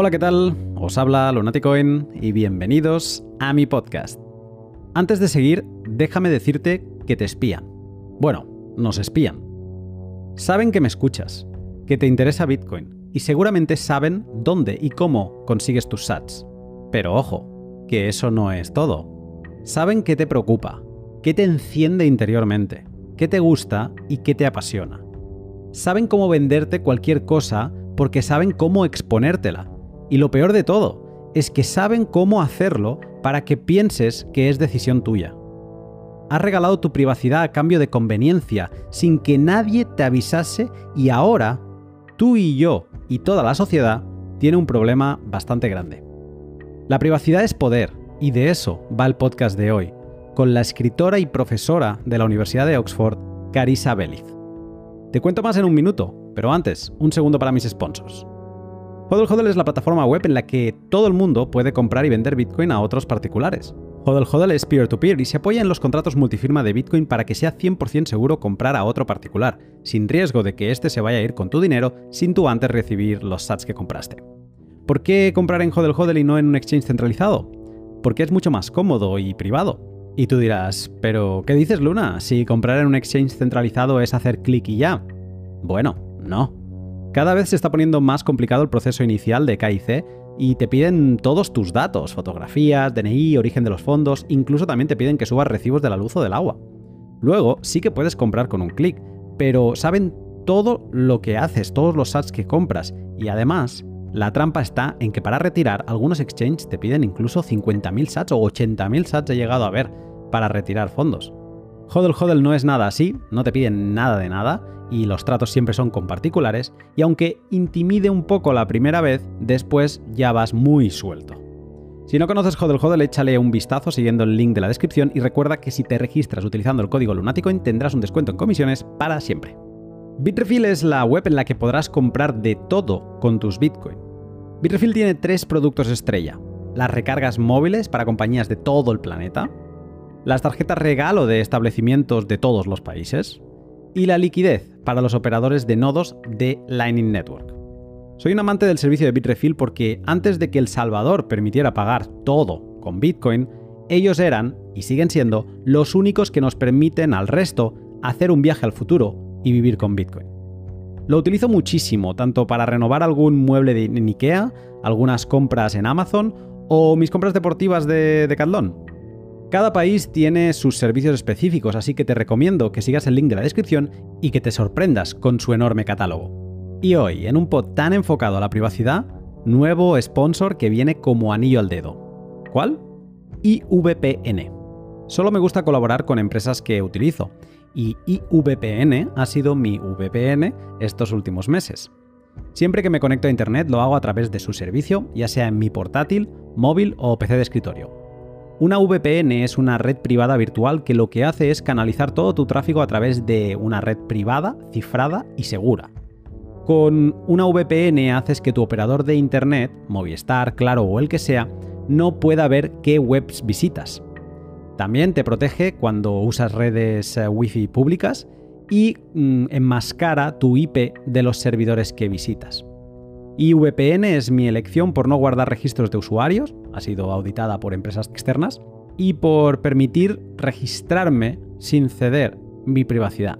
Hola, ¿qué tal? Os habla Lunaticoin y bienvenidos a mi podcast. Antes de seguir, déjame decirte que te espían. Bueno, nos espían. Saben que me escuchas, que te interesa Bitcoin y seguramente saben dónde y cómo consigues tus sats. Pero ojo, que eso no es todo. Saben qué te preocupa, qué te enciende interiormente, qué te gusta y qué te apasiona. Saben cómo venderte cualquier cosa porque saben cómo exponértela y lo peor de todo es que saben cómo hacerlo para que pienses que es decisión tuya. Has regalado tu privacidad a cambio de conveniencia, sin que nadie te avisase y ahora tú y yo y toda la sociedad tiene un problema bastante grande. La privacidad es poder y de eso va el podcast de hoy, con la escritora y profesora de la Universidad de Oxford, Carissa Beliz. Te cuento más en un minuto, pero antes, un segundo para mis sponsors. Hodl es la plataforma web en la que todo el mundo puede comprar y vender Bitcoin a otros particulares. Hodl Hodl es peer-to-peer y se apoya en los contratos multifirma de Bitcoin para que sea 100% seguro comprar a otro particular, sin riesgo de que éste se vaya a ir con tu dinero sin tú antes recibir los sats que compraste. ¿Por qué comprar en Hodl Hodl y no en un exchange centralizado? Porque es mucho más cómodo y privado. Y tú dirás, pero ¿qué dices Luna? Si comprar en un exchange centralizado es hacer clic y ya. Bueno, no. Cada vez se está poniendo más complicado el proceso inicial de KIC y te piden todos tus datos, fotografías, DNI, origen de los fondos, incluso también te piden que subas recibos de la luz o del agua. Luego sí que puedes comprar con un clic, pero saben todo lo que haces, todos los sats que compras y además la trampa está en que para retirar algunos exchanges te piden incluso 50.000 sats o 80.000 sats he llegado a ver para retirar fondos. HODL HODL no es nada así, no te piden nada de nada y los tratos siempre son con particulares, y aunque intimide un poco la primera vez, después ya vas muy suelto. Si no conoces Hodel Hodel, échale un vistazo siguiendo el link de la descripción y recuerda que si te registras utilizando el código Lunaticoin tendrás un descuento en comisiones para siempre. Bitrefill es la web en la que podrás comprar de todo con tus Bitcoin. Bitrefill tiene tres productos estrella. Las recargas móviles para compañías de todo el planeta, las tarjetas regalo de establecimientos de todos los países, y la liquidez para los operadores de nodos de Lightning Network. Soy un amante del servicio de Bitrefill porque antes de que El Salvador permitiera pagar todo con Bitcoin, ellos eran, y siguen siendo, los únicos que nos permiten al resto hacer un viaje al futuro y vivir con Bitcoin. Lo utilizo muchísimo, tanto para renovar algún mueble de Nikea, IKEA, algunas compras en Amazon o mis compras deportivas de Decathlon. Cada país tiene sus servicios específicos, así que te recomiendo que sigas el link de la descripción y que te sorprendas con su enorme catálogo. Y hoy, en un pod tan enfocado a la privacidad, nuevo sponsor que viene como anillo al dedo. ¿Cuál? IVPN. Solo me gusta colaborar con empresas que utilizo, y IVPN ha sido mi VPN estos últimos meses. Siempre que me conecto a Internet lo hago a través de su servicio, ya sea en mi portátil, móvil o PC de escritorio. Una VPN es una red privada virtual que lo que hace es canalizar todo tu tráfico a través de una red privada, cifrada y segura. Con una VPN haces que tu operador de Internet, Movistar, Claro o el que sea, no pueda ver qué webs visitas. También te protege cuando usas redes eh, Wi-Fi públicas y mm, enmascara tu IP de los servidores que visitas. Y VPN es mi elección por no guardar registros de usuarios, ha sido auditada por empresas externas, y por permitir registrarme sin ceder mi privacidad.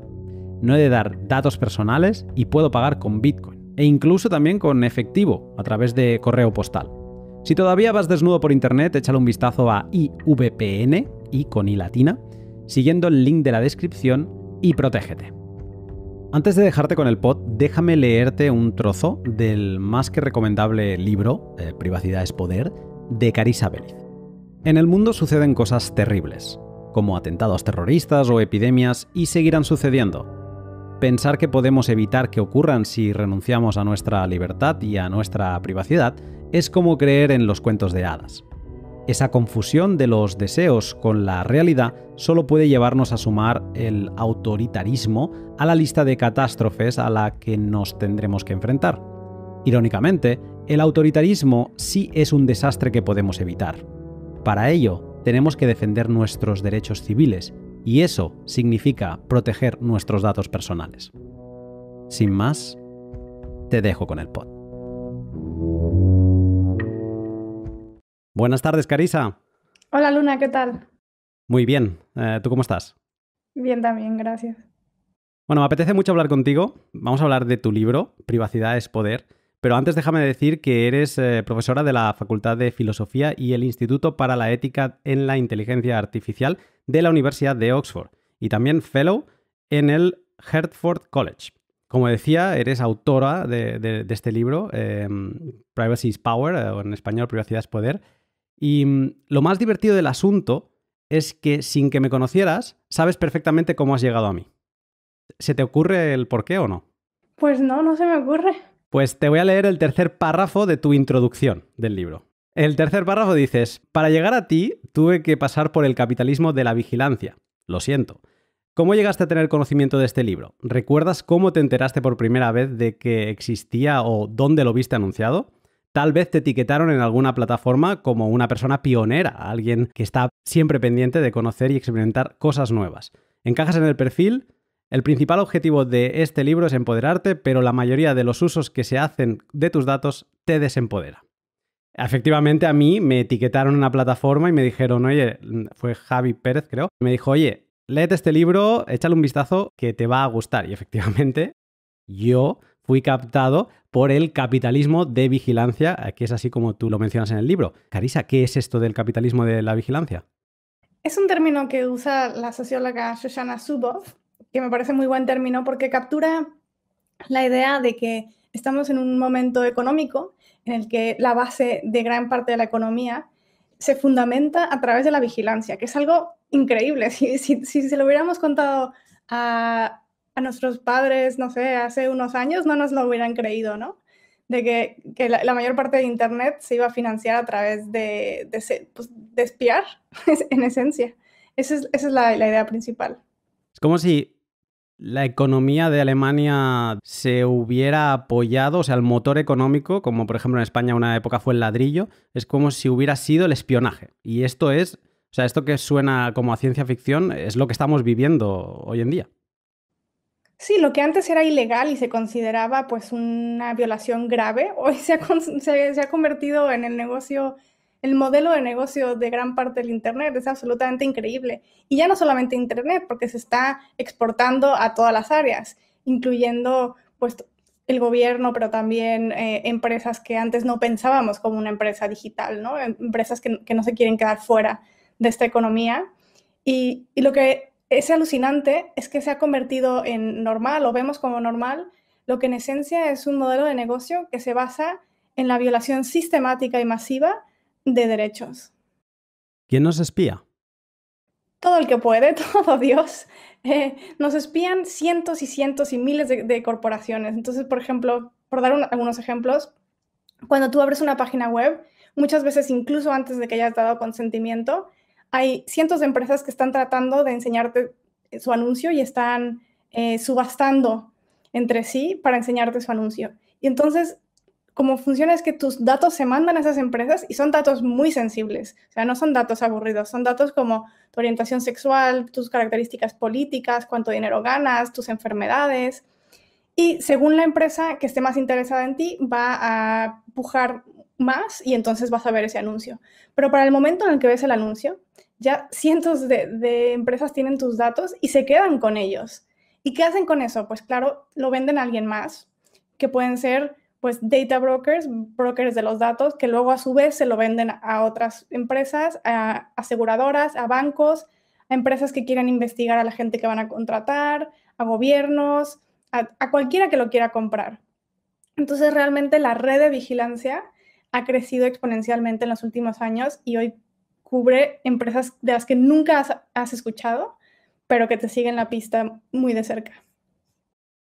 No he de dar datos personales y puedo pagar con Bitcoin, e incluso también con efectivo, a través de correo postal. Si todavía vas desnudo por internet, échale un vistazo a IVPN, y latina, siguiendo el link de la descripción y protégete. Antes de dejarte con el pod, déjame leerte un trozo del más que recomendable libro, eh, Privacidad es Poder, de Carisa Vélez. En el mundo suceden cosas terribles, como atentados terroristas o epidemias, y seguirán sucediendo. Pensar que podemos evitar que ocurran si renunciamos a nuestra libertad y a nuestra privacidad es como creer en los cuentos de hadas. Esa confusión de los deseos con la realidad solo puede llevarnos a sumar el autoritarismo a la lista de catástrofes a la que nos tendremos que enfrentar. Irónicamente, el autoritarismo sí es un desastre que podemos evitar. Para ello, tenemos que defender nuestros derechos civiles, y eso significa proteger nuestros datos personales. Sin más, te dejo con el pod. Buenas tardes, Carisa. Hola, Luna, ¿qué tal? Muy bien. Eh, ¿Tú cómo estás? Bien también, gracias. Bueno, me apetece mucho hablar contigo. Vamos a hablar de tu libro, Privacidad es Poder. Pero antes déjame decir que eres eh, profesora de la Facultad de Filosofía y el Instituto para la Ética en la Inteligencia Artificial de la Universidad de Oxford y también fellow en el Hertford College. Como decía, eres autora de, este libro, em, Privacy is Power, eh, o en español, Privacidad es Poder. Y mm, lo más divertido del asunto es que sin que me conocieras, sabes perfectamente cómo has llegado a mí. ¿Se te ocurre el por qué o no? Pues no, no se me ocurre. Pues te voy a leer el tercer párrafo de tu introducción del libro. El tercer párrafo dices, para llegar a ti tuve que pasar por el capitalismo de la vigilancia. Lo siento. ¿Cómo llegaste a tener conocimiento de este libro? ¿Recuerdas cómo te enteraste por primera vez de que existía o dónde lo viste anunciado? Tal vez te etiquetaron en alguna plataforma como una persona pionera, alguien que está siempre pendiente de conocer y experimentar cosas nuevas. ¿Encajas en el perfil? El principal objetivo de este libro es empoderarte, pero la mayoría de los usos que se hacen de tus datos te desempodera. Efectivamente, a mí me etiquetaron en una plataforma y me dijeron, oye, fue Javi Pérez, creo, me dijo, oye, léete este libro, échale un vistazo que te va a gustar. Y efectivamente, yo fui captado por el capitalismo de vigilancia, que es así como tú lo mencionas en el libro. Carisa, ¿qué es esto del capitalismo de la vigilancia? Es un término que usa la socióloga Shoshana Zuboff que me parece muy buen término porque captura la idea de que estamos en un momento económico en el que la base de gran parte de la economía se fundamenta a través de la vigilancia, que es algo increíble. Si, se lo hubiéramos contado a, nuestros padres, no sé, hace unos años, no nos lo hubieran creído, ¿no? De que, la, mayor parte de Internet se iba a financiar a través de, de, pues, espiar, en esencia. Esa es, la, la idea principal. Es como si la economía de Alemania se hubiera apoyado, o sea, el motor económico, como por ejemplo en España una época fue el ladrillo, es como si hubiera sido el espionaje. Y esto es, o sea, esto que suena como a ciencia ficción es lo que estamos viviendo hoy en día. Sí, lo que antes era ilegal y se consideraba pues una violación grave, hoy se ha, se ha convertido en el negocio el modelo de negocio de gran parte del Internet es absolutamente increíble. Y ya no solamente Internet, porque se está exportando a todas las áreas, incluyendo pues, el gobierno, pero también eh, empresas que antes no pensábamos como una empresa digital, ¿no? Em, empresas que, no se quieren quedar fuera de esta economía. Y, y lo que es alucinante es que se ha convertido en normal, o vemos como normal, lo que en esencia es un modelo de negocio que se basa en la violación sistemática y masiva de derechos. ¿Quién nos espía? Todo el que puede, todo Dios. Eh, nos espían cientos y cientos y miles de, corporaciones. Entonces, por ejemplo, por dar algunos ejemplos, cuando tú abres una página web, muchas veces incluso antes de que hayas dado consentimiento, hay cientos de empresas que están tratando de enseñarte eh, su anuncio y están eh, subastando entre sí para enseñarte su anuncio. Y entonces como funciona es que tus datos se mandan a esas empresas y son datos muy sensibles. O sea, no son datos aburridos, son datos como tu orientación sexual, tus características políticas, cuánto dinero ganas, tus enfermedades. Y según la empresa que esté más interesada en ti, va a pujar más y entonces vas a ver ese anuncio. Pero para el momento en el que ves el anuncio, ya cientos de, de empresas tienen tus datos y se quedan con ellos. ¿Y qué hacen con eso? Pues claro, lo venden a alguien más, que pueden ser pues data brokers, brokers de los datos, que luego a su vez se lo venden a otras empresas, a aseguradoras, a bancos, a empresas que quieran investigar a la gente que van a contratar, a gobiernos, a, cualquiera que lo quiera comprar. Entonces realmente la red de vigilancia ha crecido exponencialmente en los últimos años y hoy cubre empresas de las que nunca has escuchado, pero que te siguen la pista muy de cerca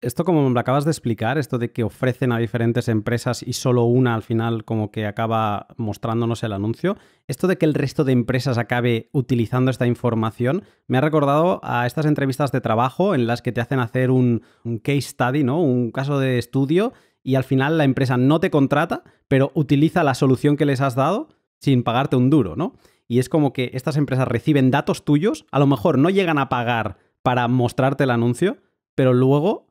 esto como me lo acabas de explicar, esto de que ofrecen a diferentes empresas y solo una al final como que acaba mostrándonos el anuncio, esto de que el resto de empresas acabe utilizando esta información, me ha recordado a estas entrevistas de trabajo en las que te hacen hacer un, un case study, ¿no? Un caso de estudio y al final la empresa no te contrata, pero utiliza la solución que les has dado sin pagarte un duro, ¿no? Y es como que estas empresas reciben datos tuyos, a lo mejor no llegan a pagar para mostrarte el anuncio, pero luego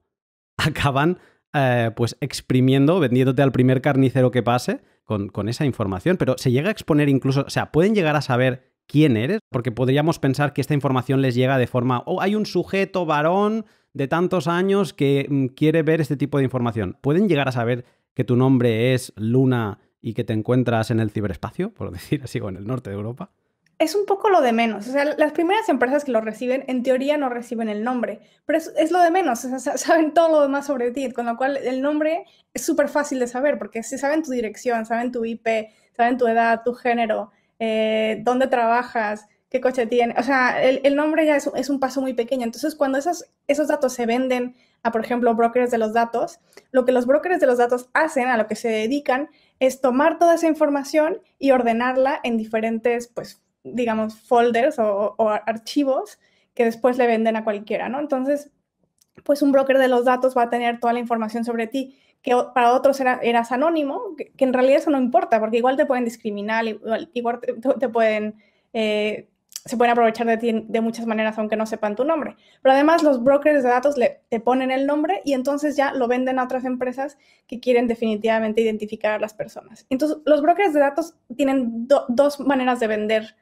acaban eh, pues exprimiendo, vendiéndote al primer carnicero que pase con, con esa información. Pero se llega a exponer incluso, o sea, pueden llegar a saber quién eres, porque podríamos pensar que esta información les llega de forma, oh, hay un sujeto varón de tantos años que mm, quiere ver este tipo de información. ¿Pueden llegar a saber que tu nombre es Luna y que te encuentras en el ciberespacio, por decir así, o en el norte de Europa? es un poco lo de menos. O sea, las primeras empresas que lo reciben, en teoría no reciben el nombre, pero es, lo de menos. O sea, saben todo lo demás sobre ti, con lo cual el nombre es súper fácil de saber, porque si saben tu dirección, saben tu IP, saben tu edad, tu género, eh, dónde trabajas, qué coche tienes. O sea, el, nombre ya es, es, un paso muy pequeño. Entonces, cuando esos datos se venden a, por ejemplo, brokers de los datos, lo que los brokers de los datos hacen, a lo que se dedican, es tomar toda esa información y ordenarla en diferentes, pues, digamos, folders o, archivos que después le venden a cualquiera, ¿no? Entonces, pues un broker de los datos va a tener toda la información sobre ti, que para otros era, eras anónimo, que, en realidad eso no importa, porque igual te pueden discriminar, igual, te, pueden, eh, se pueden aprovechar de ti de muchas maneras, aunque no sepan tu nombre. Pero además los brokers de datos le, te ponen el nombre y entonces ya lo venden a otras empresas que quieren definitivamente identificar a las personas. Entonces, los brokers de datos tienen dos maneras de vender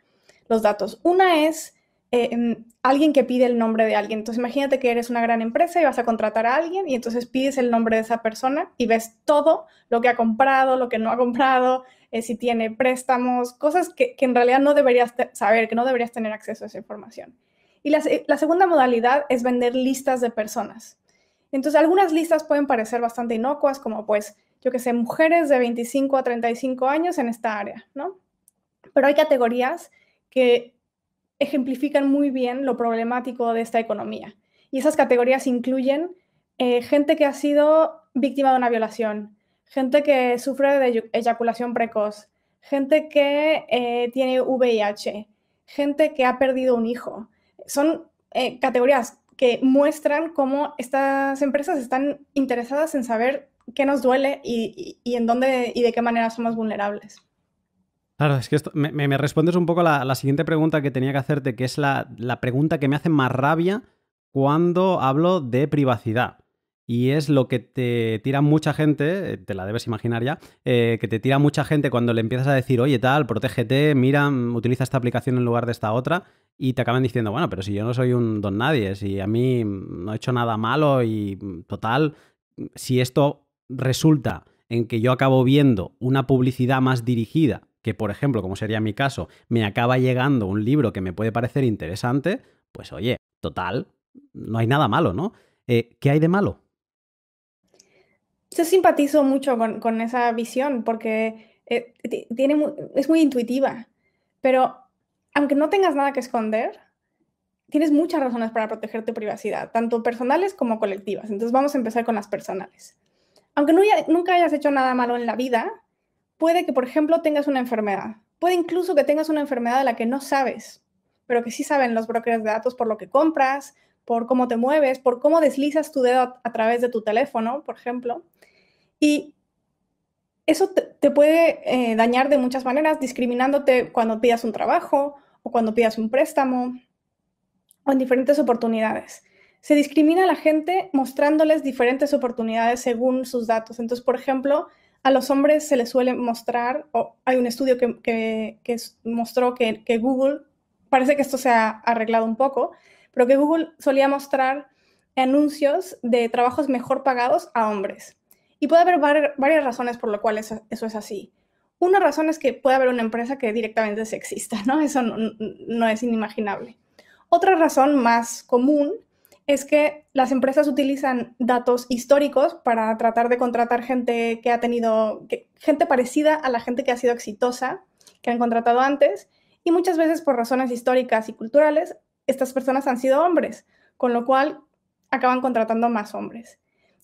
los datos. Una es eh, alguien que pide el nombre de alguien. Entonces imagínate que eres una gran empresa y vas a contratar a alguien y entonces pides el nombre de esa persona y ves todo lo que ha comprado, lo que no ha comprado, eh, si tiene préstamos, cosas que, en realidad no deberías saber, que no deberías tener acceso a esa información. Y la, segunda modalidad es vender listas de personas. Entonces algunas listas pueden parecer bastante inocuas, como pues, yo que sé, mujeres de 25 a 35 años en esta área, ¿no? Pero hay categorías que ejemplifican muy bien lo problemático de esta economía. Y esas categorías incluyen eh, gente que ha sido víctima de una violación, gente que sufre de eyaculación precoz, gente que eh, tiene VIH, gente que ha perdido un hijo. Son eh, categorías que muestran cómo estas empresas están interesadas en saber qué nos duele y en dónde y de qué manera somos vulnerables. Claro, es que esto, me, respondes un poco a la, siguiente pregunta que tenía que hacerte, que es la, pregunta que me hace más rabia cuando hablo de privacidad. Y es lo que te tira mucha gente, eh, te la debes imaginar ya, eh, que te tira mucha gente cuando le empiezas a decir, oye tal, protégete, mira, mm, utiliza esta aplicación en lugar de esta otra, y te acaban diciendo, bueno, pero si yo no soy un don nadie, si a mí mm, no he hecho nada malo y mm, total, si esto resulta en que yo acabo viendo una publicidad más dirigida que, por ejemplo, como sería mi caso, me acaba llegando un libro que me puede parecer interesante, pues oye, total, no hay nada malo, ¿no? Eh, ¿Qué hay de malo? Yo simpatizo mucho con, esa visión porque eh, tiene, es muy intuitiva, pero aunque no tengas nada que esconder, tienes muchas razones para proteger tu privacidad, tanto personales como colectivas. Entonces vamos a empezar con las personales. Aunque nunca hayas hecho nada malo en la vida, Puede que, por ejemplo, tengas una enfermedad. Puede incluso que tengas una enfermedad de la que no sabes, pero que sí saben los brokers de datos por lo que compras, por cómo te mueves, por cómo deslizas tu dedo a, través de tu teléfono, por ejemplo. Y eso te, puede eh, dañar de muchas maneras, discriminándote cuando pidas un trabajo o cuando pidas un préstamo o en diferentes oportunidades. Se discrimina a la gente mostrándoles diferentes oportunidades según sus datos. Entonces, por ejemplo, a los hombres se les suele mostrar, o hay un estudio que, mostró que, Google, parece que esto se ha arreglado un poco, pero que Google solía mostrar anuncios de trabajos mejor pagados a hombres. Y puede haber varias razones por lo cuales eso, es así. Una razón es que puede haber una empresa que directamente se sexista, ¿no? Eso no es inimaginable. Otra razón más común es que las empresas utilizan datos históricos para tratar de contratar gente que ha tenido, gente parecida a la gente que ha sido exitosa, que han contratado antes, y muchas veces por razones históricas y culturales, estas personas han sido hombres, con lo cual acaban contratando más hombres.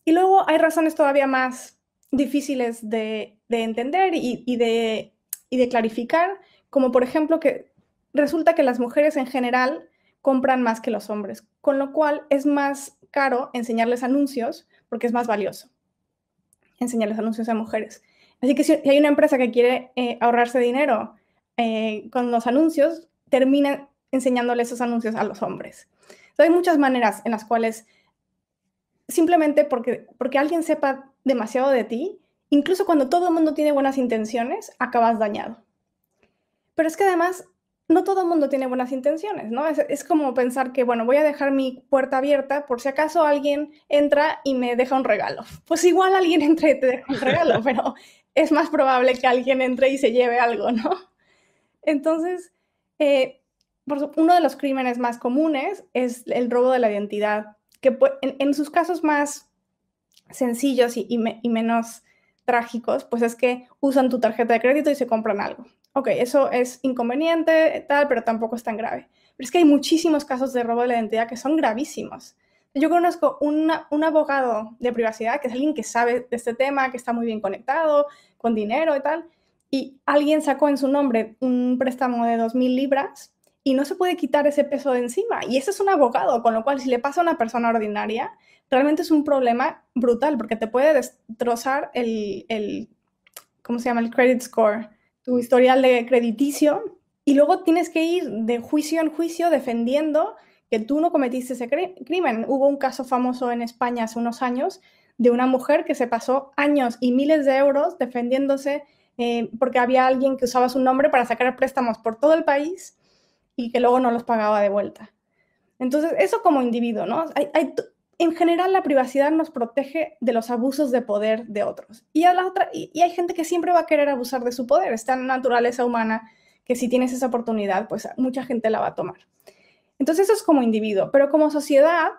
Y luego hay razones todavía más difíciles de, entender y de clarificar, como por ejemplo que resulta que las mujeres en general compran más que los hombres, con lo cual es más caro enseñarles anuncios porque es más valioso enseñarles anuncios a mujeres. Así que si, hay una empresa que quiere eh, ahorrarse dinero eh, con los anuncios, termina enseñándoles esos anuncios a los hombres. hay muchas maneras en las cuales simplemente porque, porque alguien sepa demasiado de ti, incluso cuando todo el mundo tiene buenas intenciones, acabas dañado. Pero es que además no todo el mundo tiene buenas intenciones, ¿no? Es, como pensar que, bueno, voy a dejar mi puerta abierta por si acaso alguien entra y me deja un regalo. Pues igual alguien entra y te deja un regalo, pero es más probable que alguien entre y se lleve algo, ¿no? Entonces, eh, uno de los crímenes más comunes es el robo de la identidad, que en, sus casos más sencillos y menos trágicos, pues es que usan tu tarjeta de crédito y se compran algo, ok, eso es inconveniente, tal, pero tampoco es tan grave. Pero es que hay muchísimos casos de robo de la identidad que son gravísimos. Yo conozco un abogado de privacidad, que es alguien que sabe de este tema, que está muy bien conectado, con dinero y tal, y alguien sacó en su nombre un préstamo de 2.000 libras y no se puede quitar ese peso de encima. Y ese es un abogado, con lo cual si le pasa a una persona ordinaria, realmente es un problema brutal porque te puede destrozar el, el ¿cómo se llama? El credit score historial de crediticio y luego tienes que ir de juicio en juicio defendiendo que tú no cometiste ese crimen. Hubo un caso famoso en España hace unos años de una mujer que se pasó años y miles de euros defendiéndose eh, porque había alguien que usaba su nombre para sacar préstamos por todo el país y que luego no los pagaba de vuelta. Entonces, eso como individuo, ¿no? Hay, hay en general la privacidad nos protege de los abusos de poder de otros. Y, a la otra, y, hay gente que siempre va a querer abusar de su poder. es tan naturaleza humana que si tienes esa oportunidad, pues mucha gente la va a tomar. Entonces eso es como individuo, pero como sociedad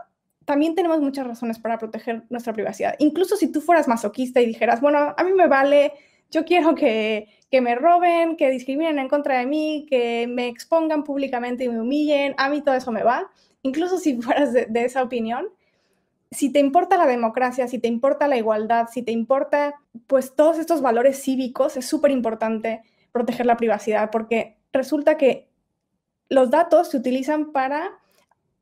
también tenemos muchas razones para proteger nuestra privacidad. Incluso si tú fueras masoquista y dijeras, bueno, a mí me vale, yo quiero que, me roben, que discriminen en contra de mí, que me expongan públicamente y me humillen, a mí todo eso me va. Incluso si fueras de esa opinión, si te importa la democracia, si te importa la igualdad, si te importa pues todos estos valores cívicos, es súper importante proteger la privacidad porque resulta que los datos se utilizan para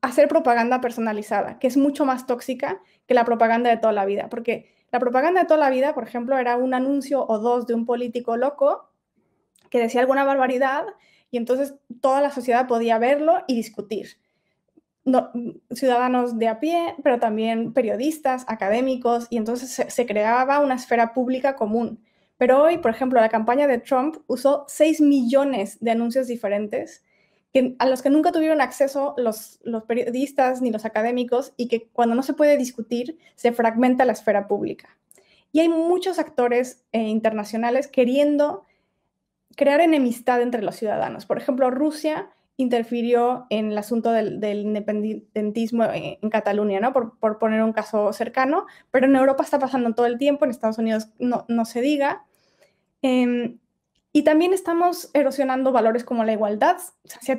hacer propaganda personalizada, que es mucho más tóxica que la propaganda de toda la vida, porque la propaganda de toda la vida, por ejemplo, era un anuncio o dos de un político loco que decía alguna barbaridad y entonces toda la sociedad podía verlo y discutir ciudadanos de a pie, pero también periodistas, académicos, y entonces se, creaba una esfera pública común. Pero hoy, por ejemplo, la campaña de Trump usó 6 millones de anuncios diferentes que, a los que nunca tuvieron acceso los, periodistas ni los académicos y que cuando no se puede discutir se fragmenta la esfera pública. Y hay muchos actores eh, internacionales queriendo crear enemistad entre los ciudadanos. Por ejemplo, Rusia interfirió en el asunto del, independentismo en, Cataluña, ¿no? Por, poner un caso cercano, pero en Europa está pasando todo el tiempo, en Estados Unidos no, se diga. Em, y también estamos erosionando valores como la igualdad.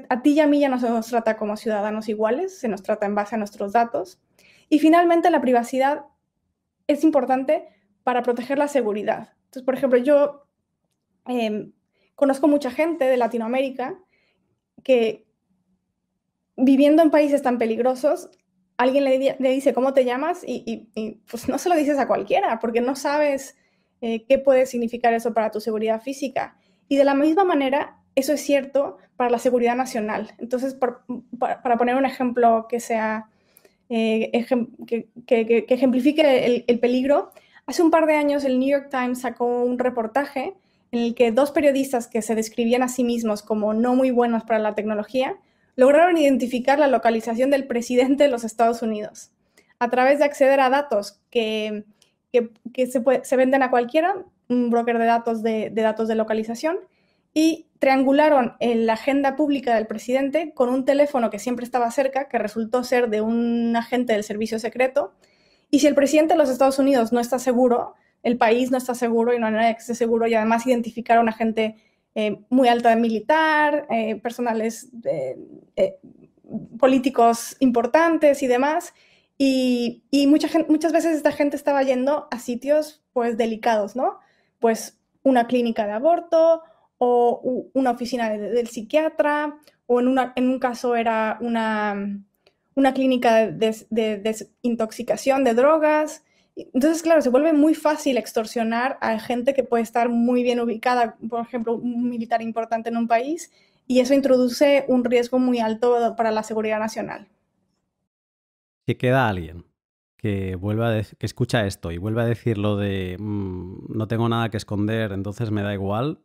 a, ti y a mí ya no se nos trata como ciudadanos iguales, se nos trata en base a nuestros datos. Y finalmente, la privacidad es importante para proteger la seguridad. Entonces, por ejemplo, yo em, conozco mucha gente de Latinoamérica que viviendo en países tan peligrosos, alguien le, dice cómo te llamas y, pues no se lo dices a cualquiera porque no sabes eh, qué puede significar eso para tu seguridad física. Y de la misma manera, eso es cierto para la seguridad nacional. Entonces, para, poner un ejemplo que sea... Eh, que, ejemplifique el, el peligro, Hace un par de años el New York Times sacó un reportaje en el que dos periodistas que se describían a sí mismos como no muy buenos para la tecnología lograron identificar la localización del presidente de los Estados Unidos a través de acceder a datos que, se, venden a cualquiera, un broker de datos de, datos de localización, y triangularon en la agenda pública del presidente con un teléfono que siempre estaba cerca, que resultó ser de un agente del servicio secreto. Y si el presidente de los Estados Unidos no está seguro, el país no está seguro y no hay nada que esté seguro y además identificaron a gente eh, muy alta de militar, eh, personales eh, políticos importantes y demás. Y, y muchas veces esta gente estaba yendo a sitios pues delicados, ¿no? Pues una clínica de aborto o una oficina del psiquiatra o en, en un caso era una, clínica de, de, de desintoxicación de drogas. Entonces, claro, se vuelve muy fácil extorsionar a gente que puede estar muy bien ubicada, por ejemplo, un militar importante en un país, y eso introduce un riesgo muy alto para la seguridad nacional. Si queda alguien que vuelva que escucha esto y vuelva a decir lo de mm, no tengo nada que esconder, entonces me da igual,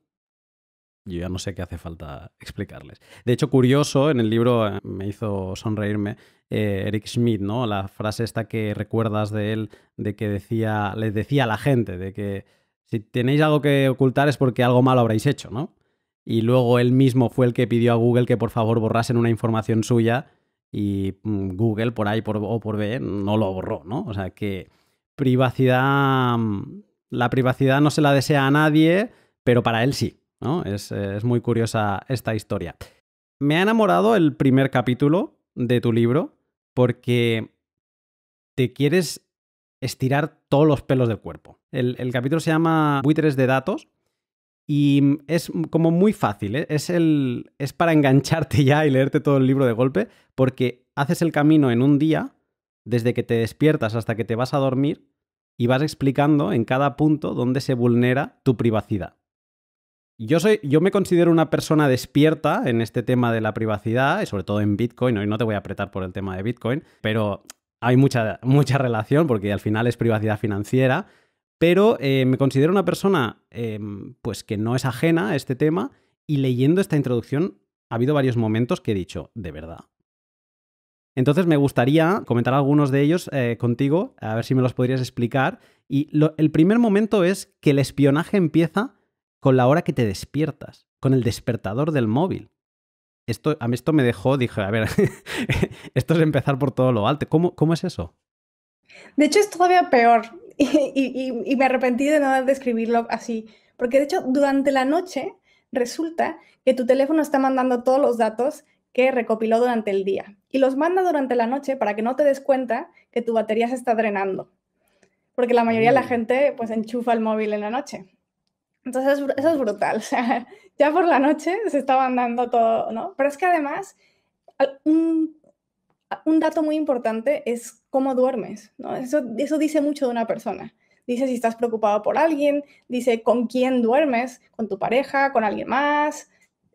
yo ya no sé qué hace falta explicarles. De hecho, curioso, en el libro eh, me hizo sonreírme eh, Eric Schmidt, ¿no? La frase esta que recuerdas de él, de que decía, les decía a la gente, de que si tenéis algo que ocultar es porque algo malo habréis hecho, ¿no? Y luego él mismo fue el que pidió a Google que por favor borrasen una información suya y mm, Google por ahí por, o por B no lo borró, ¿no? O sea que privacidad, mm, la privacidad no se la desea a nadie, pero para él sí. Eh, es, muy curiosa esta historia. Me ha enamorado el primer capítulo de tu libro porque te quieres estirar todos los pelos del cuerpo. El, capítulo se llama Buitres de datos y es como muy fácil, ¿eh? es, es para engancharte ya y leerte todo el libro de golpe porque haces el camino en un día, desde que te despiertas hasta que te vas a dormir, y vas explicando en cada punto dónde se vulnera tu privacidad. Yo, soy, yo me considero una persona despierta en este tema de la privacidad, y sobre todo en Bitcoin. Hoy no te voy a apretar por el tema de Bitcoin, pero hay mucha, mucha relación porque al final es privacidad financiera. Pero eh, me considero una persona em, pues que no es ajena a este tema y leyendo esta introducción ha habido varios momentos que he dicho, de verdad. Entonces me gustaría comentar algunos de ellos eh, contigo, a ver si me los podrías explicar. Y el primer momento es que el espionaje empieza con la hora que te despiertas, con el despertador del móvil. Esto, a mí esto me dejó, dije, a ver, esto es empezar por todo lo alto. ¿Cómo, es eso? De hecho, es todavía peor. Y, y, me arrepentí de no describirlo así. Porque de hecho, durante la noche resulta que tu teléfono está mandando todos los datos que recopiló durante el día. Y los manda durante la noche para que no te des cuenta que tu batería se está drenando. Porque la mayoría de la gente pues enchufa el móvil en la noche. Entonces eso es brutal. O sea, ya por la noche se estaban andando todo, ¿no? Pero es que además, un, dato muy importante es cómo duermes, ¿no? Eso, eso dice mucho de una persona. Dice si estás preocupado por alguien, dice con quién duermes, con tu pareja, con alguien más.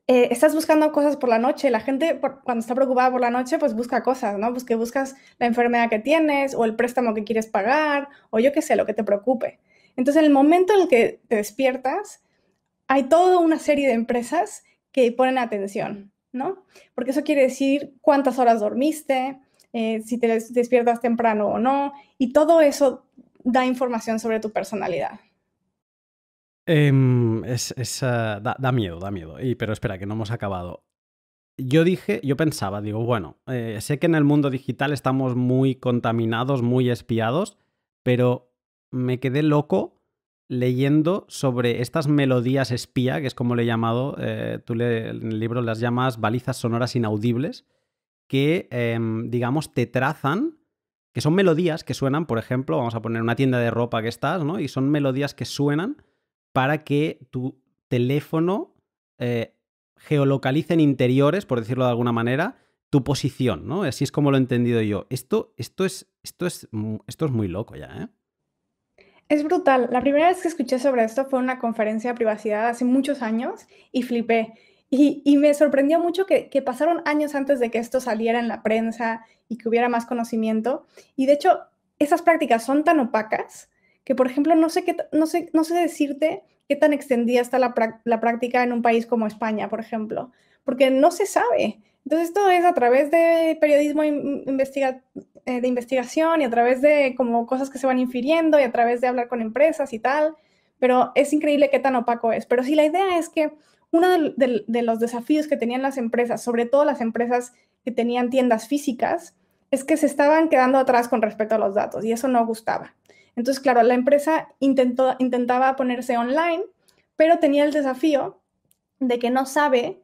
Eh, estás buscando cosas por la noche. La gente cuando está preocupada por la noche, pues busca cosas, ¿no? Pues que buscas la enfermedad que tienes o el préstamo que quieres pagar o yo qué sé, lo que te preocupe. Entonces, en el momento en el que te despiertas, hay toda una serie de empresas que ponen atención, ¿no? Porque eso quiere decir cuántas horas dormiste, eh, si te despiertas temprano o no, y todo eso da información sobre tu personalidad. Em, es, da, miedo, da miedo. Y, pero espera, que no hemos acabado. Yo dije, yo pensaba, digo, bueno, eh, sé que en el mundo digital estamos muy contaminados, muy espiados, pero me quedé loco leyendo sobre estas melodías espía, que es como le he llamado, eh, tú le, en el libro las llamas balizas sonoras inaudibles, que, em, digamos, te trazan, que son melodías que suenan, por ejemplo, vamos a poner una tienda de ropa que estás, ¿no? Y son melodías que suenan para que tu teléfono eh, geolocalice en interiores, por decirlo de alguna manera, tu posición, ¿no? Así es como lo he entendido yo. Esto, esto, es, esto, es, mm, esto es muy loco ya, ¿eh? Es brutal. La primera vez que escuché sobre esto fue en una conferencia de privacidad hace muchos años y flipé. Y, me sorprendió mucho que, pasaron años antes de que esto saliera en la prensa y que hubiera más conocimiento. Y de hecho, esas prácticas son tan opacas que, por ejemplo, no sé, qué, no sé, no sé decirte qué tan extendida está la práctica en un país como España, por ejemplo, porque no se sabe. Entonces, esto es a través de periodismo eh, de investigación y a través de como cosas que se van infiriendo y a través de hablar con empresas y tal, pero es increíble qué tan opaco es. Pero sí, la idea es que uno de, los desafíos que tenían las empresas, sobre todo las empresas que tenían tiendas físicas, es que se estaban quedando atrás con respecto a los datos y eso no gustaba. Entonces, claro, la empresa intentó, intentaba ponerse online, pero tenía el desafío de que no sabe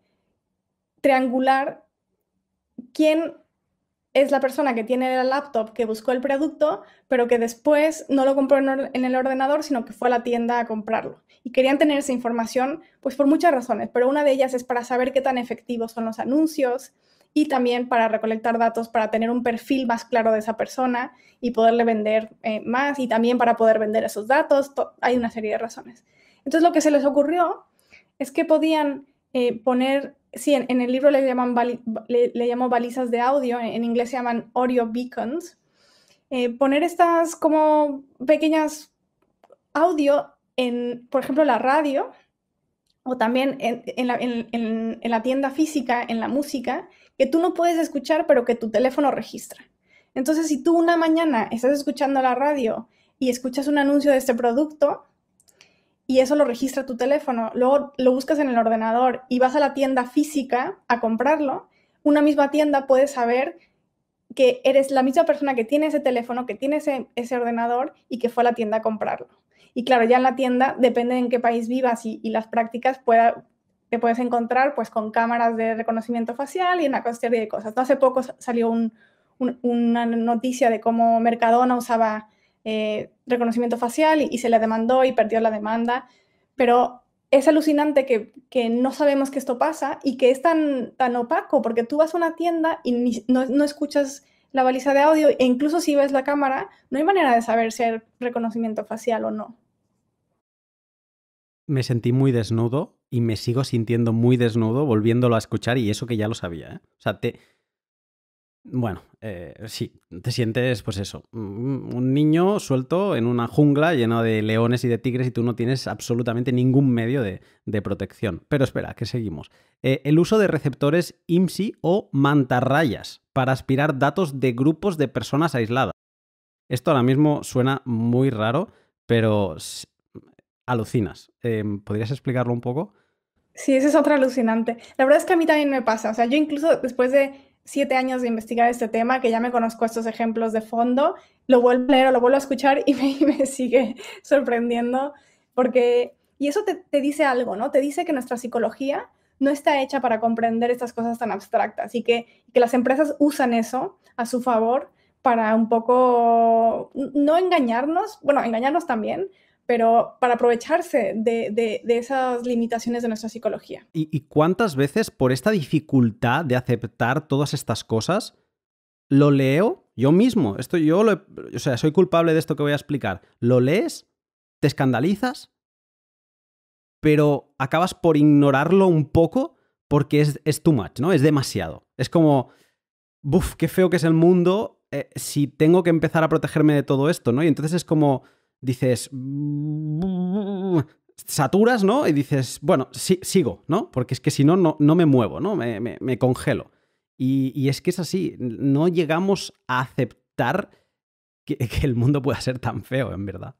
triangular quién es la persona que tiene la laptop que buscó el producto, pero que después no lo compró en el ordenador, sino que fue a la tienda a comprarlo. Y querían tener esa información, pues por muchas razones, pero una de ellas es para saber qué tan efectivos son los anuncios y también para recolectar datos, para tener un perfil más claro de esa persona y poderle vender eh, más y también para poder vender esos datos. Hay una serie de razones. Entonces lo que se les ocurrió es que podían eh, poner sí, en, el libro le, llaman le, llamo balizas de audio, en, inglés se llaman audio beacons. Eh, poner estas como pequeñas audio en, por ejemplo, la radio o también en, la, tienda física, en la música, que tú no puedes escuchar, pero que tu teléfono registra. Entonces, si tú una mañana estás escuchando la radio y escuchas un anuncio de este producto, y eso lo registra tu teléfono. Luego lo buscas en el ordenador y vas a la tienda física a comprarlo. Una misma tienda puede saber que eres la misma persona que tiene ese teléfono, que tiene ese, ordenador y que fue a la tienda a comprarlo. Y claro, ya en la tienda, depende en qué país vivas y, las prácticas, pueda, te puedes encontrar pues con cámaras de reconocimiento facial y una serie de cosas. Hace poco salió una noticia de cómo Mercadona usaba eh, reconocimiento facial y, se le demandó y perdió la demanda. Pero es alucinante que, no sabemos que esto pasa y que es tan, tan opaco, porque tú vas a una tienda y no, no escuchas la baliza de audio e incluso si ves la cámara, no hay manera de saber si hay reconocimiento facial o no. Me sentí muy desnudo y me sigo sintiendo muy desnudo volviéndolo a escuchar y eso que ya lo sabía. ¿eh? O sea, te, bueno, eh, sí, te sientes pues eso, mm, un niño suelto en una jungla llena de leones y de tigres y tú no tienes absolutamente ningún medio de, protección. Pero espera, que seguimos. Eh, el uso de receptores IMSI o mantarrayas para aspirar datos de grupos de personas aisladas. Esto ahora mismo suena muy raro, pero alucinas. Em, ¿Podrías explicarlo un poco? Sí, eso es otra alucinante. La verdad es que a mí también me pasa. O sea, yo incluso después de siete años de investigar este tema, que ya me conozco estos ejemplos de fondo, lo vuelvo a leer o lo vuelvo a escuchar y me, sigue sorprendiendo, porque, y eso te, dice algo, ¿no? Te dice que nuestra psicología no está hecha para comprender estas cosas tan abstractas y que, que las empresas usan eso a su favor para un poco no engañarnos, bueno, engañarnos también, pero para aprovecharse de, esas limitaciones de nuestra psicología. ¿Y, cuántas veces por esta dificultad de aceptar todas estas cosas, lo leo yo mismo? Esto yo, lo, o sea, soy culpable de esto que voy a explicar. ¿Lo lees? ¿Te escandalizas? Pero acabas por ignorarlo un poco porque es, too much, ¿no? Es demasiado. Es como, buf, qué feo que es el mundo eh, si tengo que empezar a protegerme de todo esto, ¿no? Y entonces es como dices, mm, saturas, ¿no? Y dices, bueno, sí, sigo, ¿no? Porque es que si no, no, me muevo, ¿no? Me, me, congelo. Y, es que es así, no llegamos a aceptar que el mundo pueda ser tan feo, en verdad.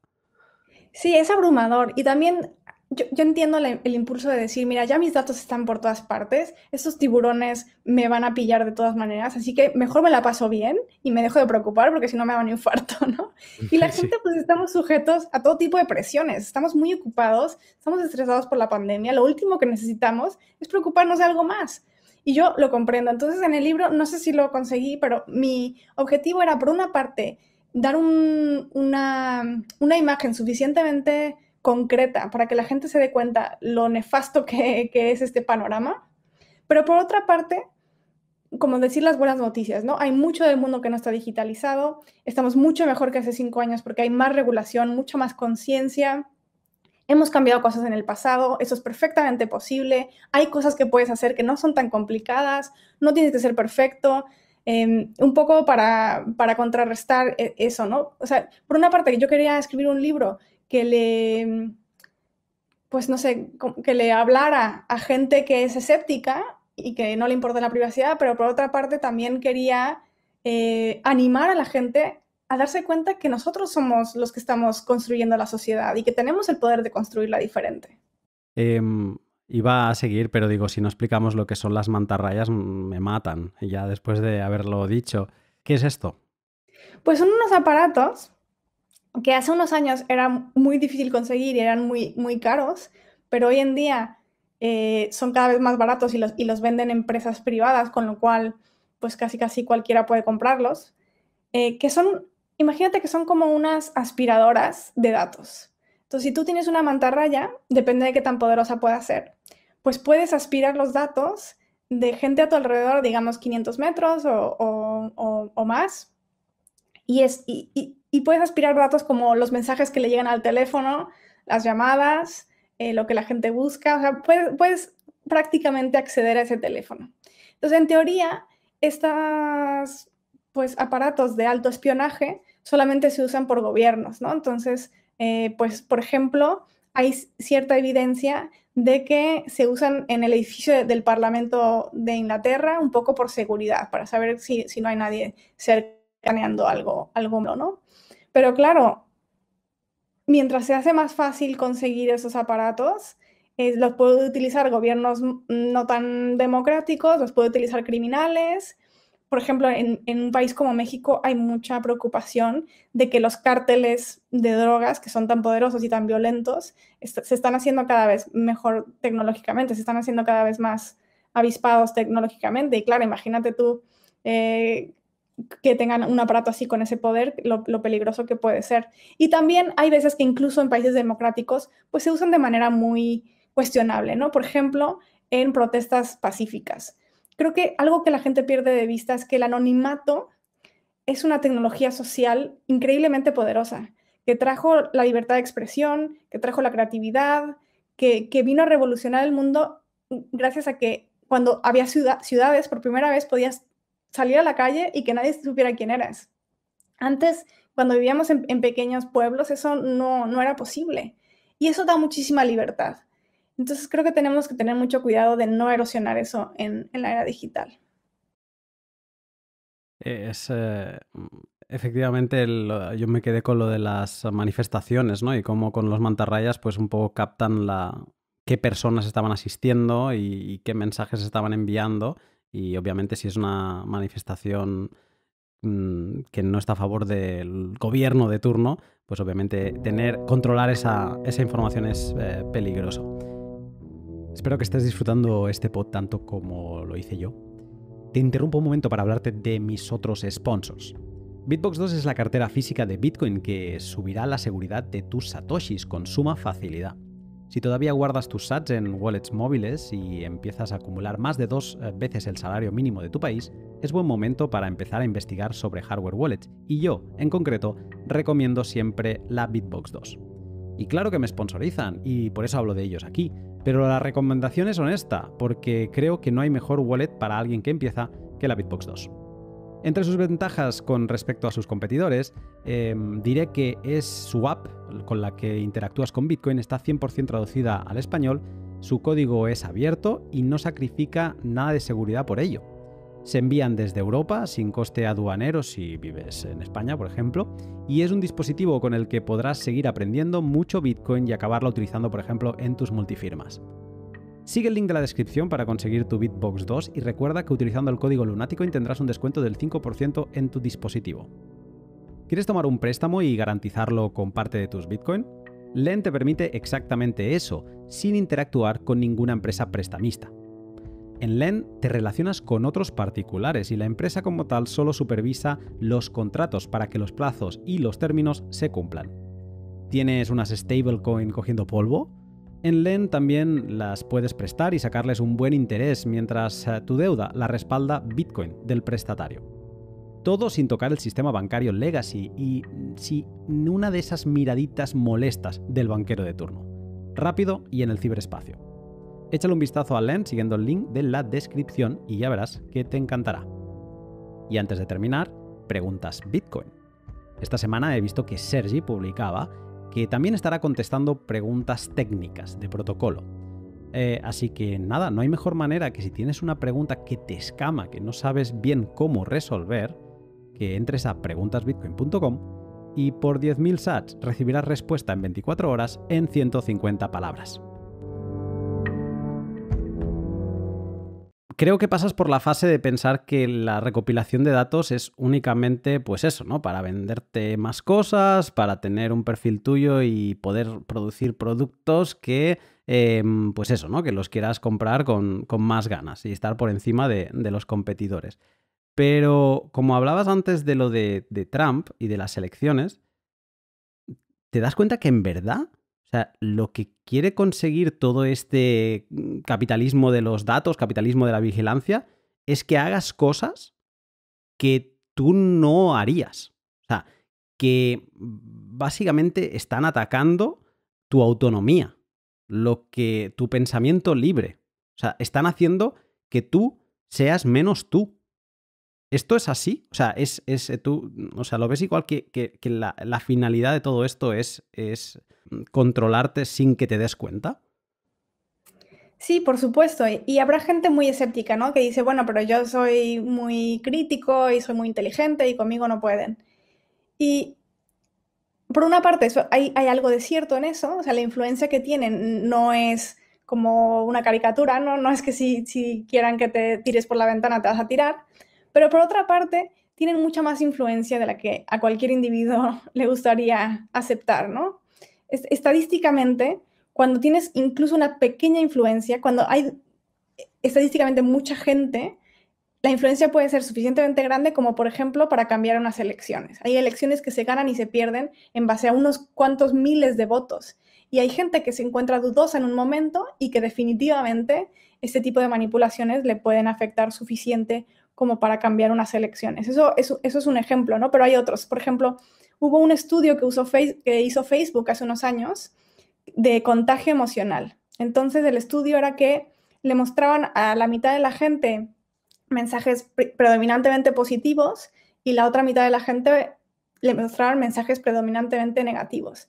Sí, es abrumador. Y también yo, entiendo el impulso de decir, mira, ya mis datos están por todas partes, estos tiburones me van a pillar de todas maneras, así que mejor me la paso bien y me dejo de preocupar porque si no me da un infarto, ¿no? Y la gente pues estamos sujetos a todo tipo de presiones, estamos muy ocupados, estamos estresados por la pandemia, lo último que necesitamos es preocuparnos de algo más. Y yo lo comprendo. Entonces en el libro, no sé si lo conseguí, pero mi objetivo era, por una parte, dar una, una imagen suficientemente concreta para que la gente se dé cuenta lo nefasto que, es este panorama. Pero por otra parte, como decir las buenas noticias, ¿no? Hay mucho del mundo que no está digitalizado, estamos mucho mejor que hace cinco años porque hay más regulación, mucha más conciencia, hemos cambiado cosas en el pasado, eso es perfectamente posible, hay cosas que puedes hacer que no son tan complicadas, no tienes que ser perfecto, em, un poco para, para contrarrestar e-, eso, ¿no? O sea, por una parte yo quería escribir un libro que le, pues no sé, que le hablara a gente que es escéptica y que no le importa la privacidad, pero por otra parte también quería eh, animar a la gente a darse cuenta que nosotros somos los que estamos construyendo la sociedad y que tenemos el poder de construirla diferente. Em, iba a seguir, pero digo, si no explicamos lo que son las mantarrayas, mm, me matan, ya después de haberlo dicho. ¿Qué es esto? Pues son unos aparatos que hace unos años era muy difícil conseguir y eran muy, muy caros, pero hoy en día eh, son cada vez más baratos y los, y los venden empresas privadas, con lo cual pues casi casi cualquiera puede comprarlos, eh, que son, imagínate que son como unas aspiradoras de datos. Entonces, si tú tienes una mantarraya, depende de qué tan poderosa pueda ser, pues puedes aspirar los datos de gente a tu alrededor, digamos 500 metros o, o, más, y, es, y puedes aspirar datos como los mensajes que le llegan al teléfono, las llamadas, eh, lo que la gente busca. O sea, puedes, prácticamente acceder a ese teléfono. Entonces, en teoría, estos pues, aparatos de alto espionaje solamente se usan por gobiernos, ¿no? Entonces, eh, pues, por ejemplo, hay cierta evidencia de que se usan en el edificio del Parlamento de Inglaterra un poco por seguridad, para saber si, si no hay nadie cercaneando algo, algo ¿no? Pero claro, mientras se hace más fácil conseguir esos aparatos, eh, los puede utilizar gobiernos no tan democráticos, los puede utilizar criminales. Por ejemplo, en, un país como México hay mucha preocupación de que los cárteles de drogas, que son tan poderosos y tan violentos, se están haciendo cada vez mejor tecnológicamente, se están haciendo cada vez más avispados tecnológicamente. Y claro, imagínate tú eh, que tengan un aparato así con ese poder, lo, peligroso que puede ser. Y también hay veces que incluso en países democráticos, pues se usan de manera muy cuestionable, ¿no? Por ejemplo, en protestas pacíficas. Creo que algo que la gente pierde de vista es que el anonimato es una tecnología social increíblemente poderosa, que trajo la libertad de expresión, que trajo la creatividad, que, vino a revolucionar el mundo mm, gracias a que cuando había ciudades, por primera vez podías salir a la calle y que nadie supiera quién eres. Antes, cuando vivíamos en, pequeños pueblos, eso no, no era posible. Y eso da muchísima libertad. Entonces creo que tenemos que tener mucho cuidado de no erosionar eso en, en la era digital. Es eh, efectivamente yo me quedé con lo de las manifestaciones, ¿no? Y cómo con los mantarrayas, pues un poco captan la qué personas estaban asistiendo y qué mensajes estaban enviando y obviamente si es una manifestación mm, que no está a favor del gobierno de turno, pues obviamente tener, controlar esa, información es eh, peligroso. Espero que estés disfrutando este pod tanto como lo hice yo. Te interrumpo un momento para hablarte de mis otros sponsors. Bitbox 2 es la cartera física de Bitcoin que subirá la seguridad de tus satoshis con suma facilidad. Si todavía guardas tus sats en wallets móviles y empiezas a acumular más de dos eh, veces el salario mínimo de tu país, es buen momento para empezar a investigar sobre hardware wallets y yo, en concreto, recomiendo siempre la Bitbox 2. Y claro que me sponsorizan y por eso hablo de ellos aquí, pero la recomendación es honesta porque creo que no hay mejor wallet para alguien que empieza que la Bitbox 2. Entre sus ventajas con respecto a sus competidores, em, diré que es su app con la que interactúas con Bitcoin, está 100% traducida al español, su código es abierto y no sacrifica nada de seguridad por ello. Se envían desde Europa sin coste aduanero si vives en España, por ejemplo, y es un dispositivo con el que podrás seguir aprendiendo mucho Bitcoin y acabarlo utilizando, por ejemplo, en tus multifirmas. Sigue el link de la descripción para conseguir tu Bitbox 2 y recuerda que utilizando el código Lunático tendrás un descuento del 5% en tu dispositivo. ¿Quieres tomar un préstamo y garantizarlo con parte de tus Bitcoin? LEN te permite exactamente eso, sin interactuar con ninguna empresa prestamista. En LEN te relacionas con otros particulares y la empresa como tal solo supervisa los contratos para que los plazos y los términos se cumplan. ¿Tienes unas stablecoin cogiendo polvo? En LEN también las puedes prestar y sacarles un buen interés mientras eh, tu deuda la respalda Bitcoin del prestatario. Todo sin tocar el sistema bancario legacy y sin una de esas miraditas molestas del banquero de turno. Rápido y en el ciberespacio. Échale un vistazo a LEN siguiendo el link de la descripción y ya verás que te encantará. Y antes de terminar, preguntas Bitcoin. Esta semana he visto que Sergi publicaba que también estará contestando preguntas técnicas de protocolo. Eh, así que nada, no hay mejor manera que si tienes una pregunta que te escama, que no sabes bien cómo resolver, que entres a preguntasbitcoin.com y por 10.000 sats recibirás respuesta en 24 horas en 150 palabras. creo que pasas por la fase de pensar que la recopilación de datos es únicamente, pues eso, ¿no? Para venderte más cosas, para tener un perfil tuyo y poder producir productos que, em, pues eso, ¿no? Que los quieras comprar con, más ganas y estar por encima de, los competidores. Pero como hablabas antes de lo de Trump y de las elecciones, te das cuenta que en verdad sea, lo que quiere conseguir todo este mm, capitalismo de los datos, capitalismo de la vigilancia, es que hagas cosas que tú no harías. O sea, que básicamente están atacando tu autonomía, lo que tu pensamiento libre. O sea, están haciendo que tú seas menos tú. ¿Esto es así? O sea, es, eh, tú, o sea, lo ves igual que, la, finalidad de todo esto es, es mm, controlarte sin que te des cuenta. Sí, por supuesto. Y habrá gente muy escéptica, ¿no? Que dice, bueno, pero yo soy muy crítico y soy muy inteligente y conmigo no pueden. Y por una parte, hay, algo de cierto en eso. O sea, la influencia que tienen no es como una caricatura, ¿no? No es que si, si quieran que te tires por la ventana te vas a tirar pero por otra parte tienen mucha más influencia de la que a cualquier individuo le gustaría aceptar, ¿no? Estadísticamente, cuando tienes incluso una pequeña influencia, cuando hay estadísticamente mucha gente, la influencia puede ser suficientemente grande como, por ejemplo, para cambiar unas elecciones. Hay elecciones que se ganan y se pierden en base a unos cuantos miles de votos. Y hay gente que se encuentra dudosa en un momento y que definitivamente este tipo de manipulaciones le pueden afectar suficiente como para cambiar unas elecciones. Eso, eso, es un ejemplo, ¿no? Pero hay otros. Por ejemplo, hubo un estudio que, usó que hizo Facebook hace unos años de contagio emocional. Entonces el estudio era que le mostraban a la mitad de la gente mensajes predominantemente positivos y la otra mitad de la gente le mostraban mensajes predominantemente negativos.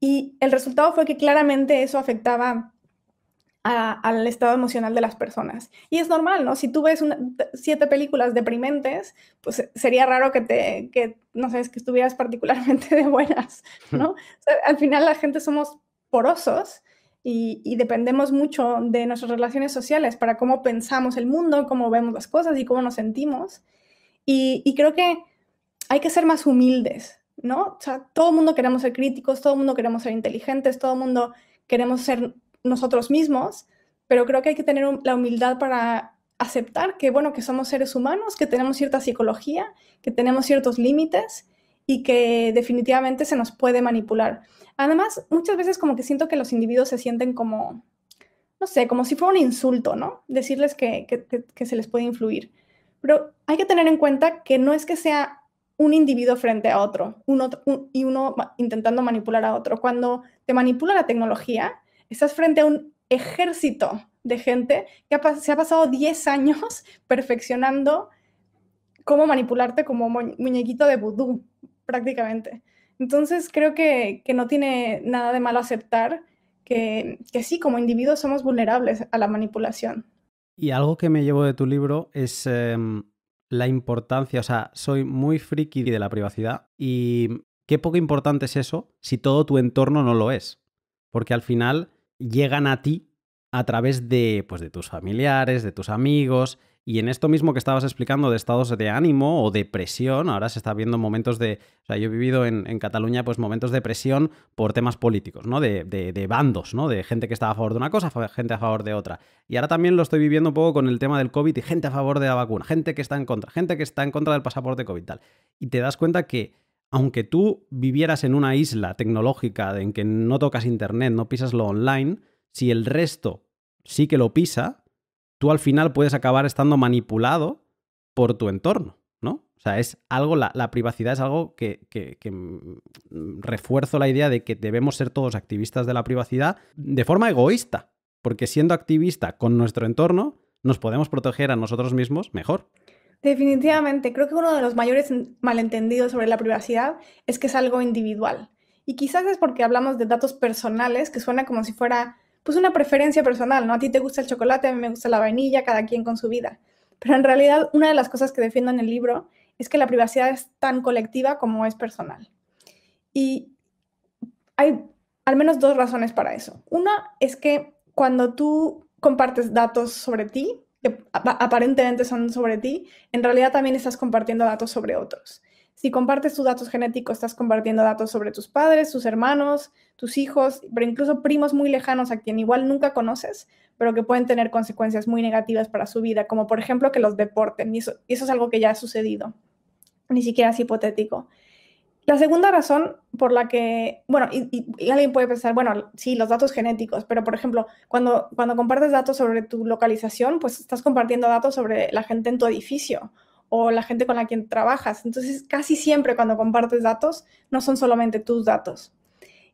Y el resultado fue que claramente eso afectaba al estado emocional de las personas. Y es normal, ¿no? Si tú ves siete películas deprimentes, pues eh, sería raro que te, no sé, que estuvieras particularmente de buenas, ¿no? al final la gente somos porosos y, dependemos mucho de nuestras relaciones sociales para cómo pensamos el mundo, cómo vemos las cosas y cómo nos sentimos. Y, y creo que hay que ser más humildes, ¿no? O sea, todo el mundo queremos ser críticos, todo el mundo queremos ser inteligentes, todo el mundo queremos ser nosotros mismos, pero creo que hay que tener la humildad para aceptar que, bueno, que somos seres humanos, que tenemos cierta psicología, que tenemos ciertos límites y que definitivamente se nos puede manipular. Además, muchas veces como que siento que los individuos se sienten como, no sé, como si fuera un insulto, ¿no? Decirles que, que, se les puede influir. Pero hay que tener en cuenta que no es que sea un individuo frente a otro, uno, y uno intentando manipular a otro. Cuando te manipula la tecnología, Estás frente a un ejército de gente que se ha pasado 10 años perfeccionando cómo manipularte como muñequito de vudú, prácticamente. Entonces creo que, no tiene nada de malo aceptar que, sí, como individuos somos vulnerables a la manipulación. Y algo que me llevo de tu libro es em, la importancia, o sea, soy muy friki de la privacidad y qué poco importante es eso si todo tu entorno no lo es. Porque al final llegan a ti a través de, pues, de tus familiares, de tus amigos. Y en esto mismo que estabas explicando de estados de ánimo o de presión, ahora se está viendo momentos de. O sea, yo he vivido en, Cataluña pues momentos de presión por temas políticos, ¿no? De, de, bandos, ¿no? De gente que estaba a favor de una cosa, gente a favor de otra. Y ahora también lo estoy viviendo un poco con el tema del COVID y gente a favor de la vacuna, gente que está en contra, gente que está en contra del pasaporte COVID, tal. Y te das cuenta que aunque tú vivieras en una isla tecnológica en que no tocas internet, no pisas lo online, si el resto sí que lo pisa, tú al final puedes acabar estando manipulado por tu entorno, ¿no? O sea, es algo, la, privacidad es algo que, mm, refuerzo la idea de que debemos ser todos activistas de la privacidad de forma egoísta, porque siendo activista con nuestro entorno, nos podemos proteger a nosotros mismos mejor. Definitivamente, creo que uno de los mayores malentendidos sobre la privacidad es que es algo individual. Y quizás es porque hablamos de datos personales, que suena como si fuera pues una preferencia personal, ¿no? A ti te gusta el chocolate, a mí me gusta la vainilla, cada quien con su vida. Pero en realidad, una de las cosas que defiendo en el libro es que la privacidad es tan colectiva como es personal. Y hay al menos dos razones para eso. Una es que cuando tú compartes datos sobre ti, que aparentemente son sobre ti, en realidad también estás compartiendo datos sobre otros. Si compartes tus datos genéticos, estás compartiendo datos sobre tus padres, tus hermanos, tus hijos, pero incluso primos muy lejanos a quien igual nunca conoces, pero que pueden tener consecuencias muy negativas para su vida, como por ejemplo que los deporten, y eso, eso es algo que ya ha sucedido, ni siquiera es hipotético. La segunda razón por la que, bueno, y, alguien puede pensar, bueno, sí, los datos genéticos, pero por ejemplo, cuando, cuando compartes datos sobre tu localización, pues estás compartiendo datos sobre la gente en tu edificio o la gente con la quien trabajas. Entonces, casi siempre cuando compartes datos, no son solamente tus datos.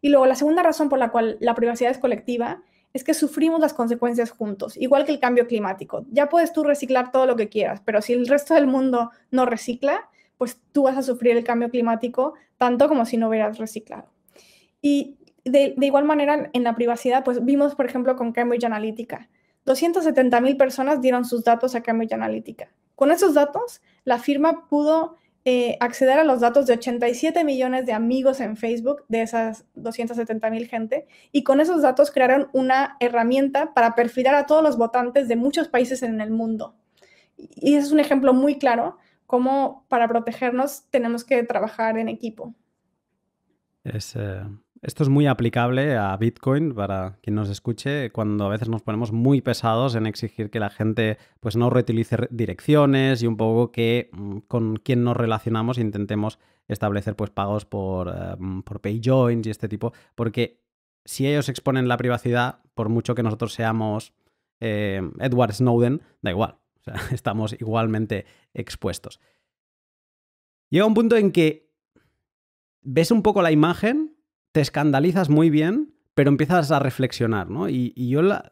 Y luego, la segunda razón por la cual la privacidad es colectiva es que sufrimos las consecuencias juntos, igual que el cambio climático. Ya puedes tú reciclar todo lo que quieras, pero si el resto del mundo no recicla, pues tú vas a sufrir el cambio climático tanto como si no hubieras reciclado. Y de, igual manera, en la privacidad, pues vimos, por ejemplo, con Cambridge Analytica. 270.000 mil personas dieron sus datos a Cambridge Analytica. Con esos datos, la firma pudo eh, acceder a los datos de 87 millones de amigos en Facebook, de esas 270.000 mil gente, y con esos datos crearon una herramienta para perfilar a todos los votantes de muchos países en el mundo. Y es un ejemplo muy claro cómo para protegernos tenemos que trabajar en equipo. Eh, esto es muy aplicable a Bitcoin para quien nos escuche, cuando a veces nos ponemos muy pesados en exigir que la gente pues, no reutilice direcciones y un poco que mm, con quien nos relacionamos e intentemos establecer pues, pagos por, pay eh, por payjoins y este tipo, porque si ellos exponen la privacidad, por mucho que nosotros seamos eh, Edward Snowden, da igual. estamos igualmente expuestos. Llega un punto en que ves un poco la imagen, te escandalizas muy bien, pero empiezas a reflexionar, ¿no? Y, yo la,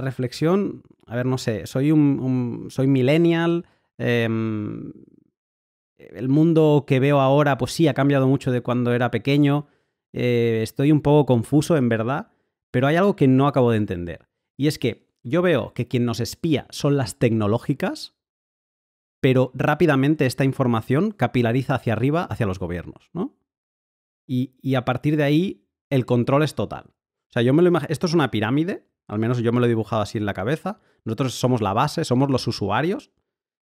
reflexión, a ver, no sé, soy un, soy millennial, em, el mundo que veo ahora, pues sí, ha cambiado mucho de cuando era pequeño, eh, estoy un poco confuso en verdad, pero hay algo que no acabo de entender. Y es que yo veo que quien nos espía son las tecnológicas, pero rápidamente esta información capilariza hacia arriba, hacia los gobiernos, ¿no? Y, a partir de ahí el control es total. O sea, yo me lo esto es una pirámide, al menos yo me lo he dibujado así en la cabeza, nosotros somos la base, somos los usuarios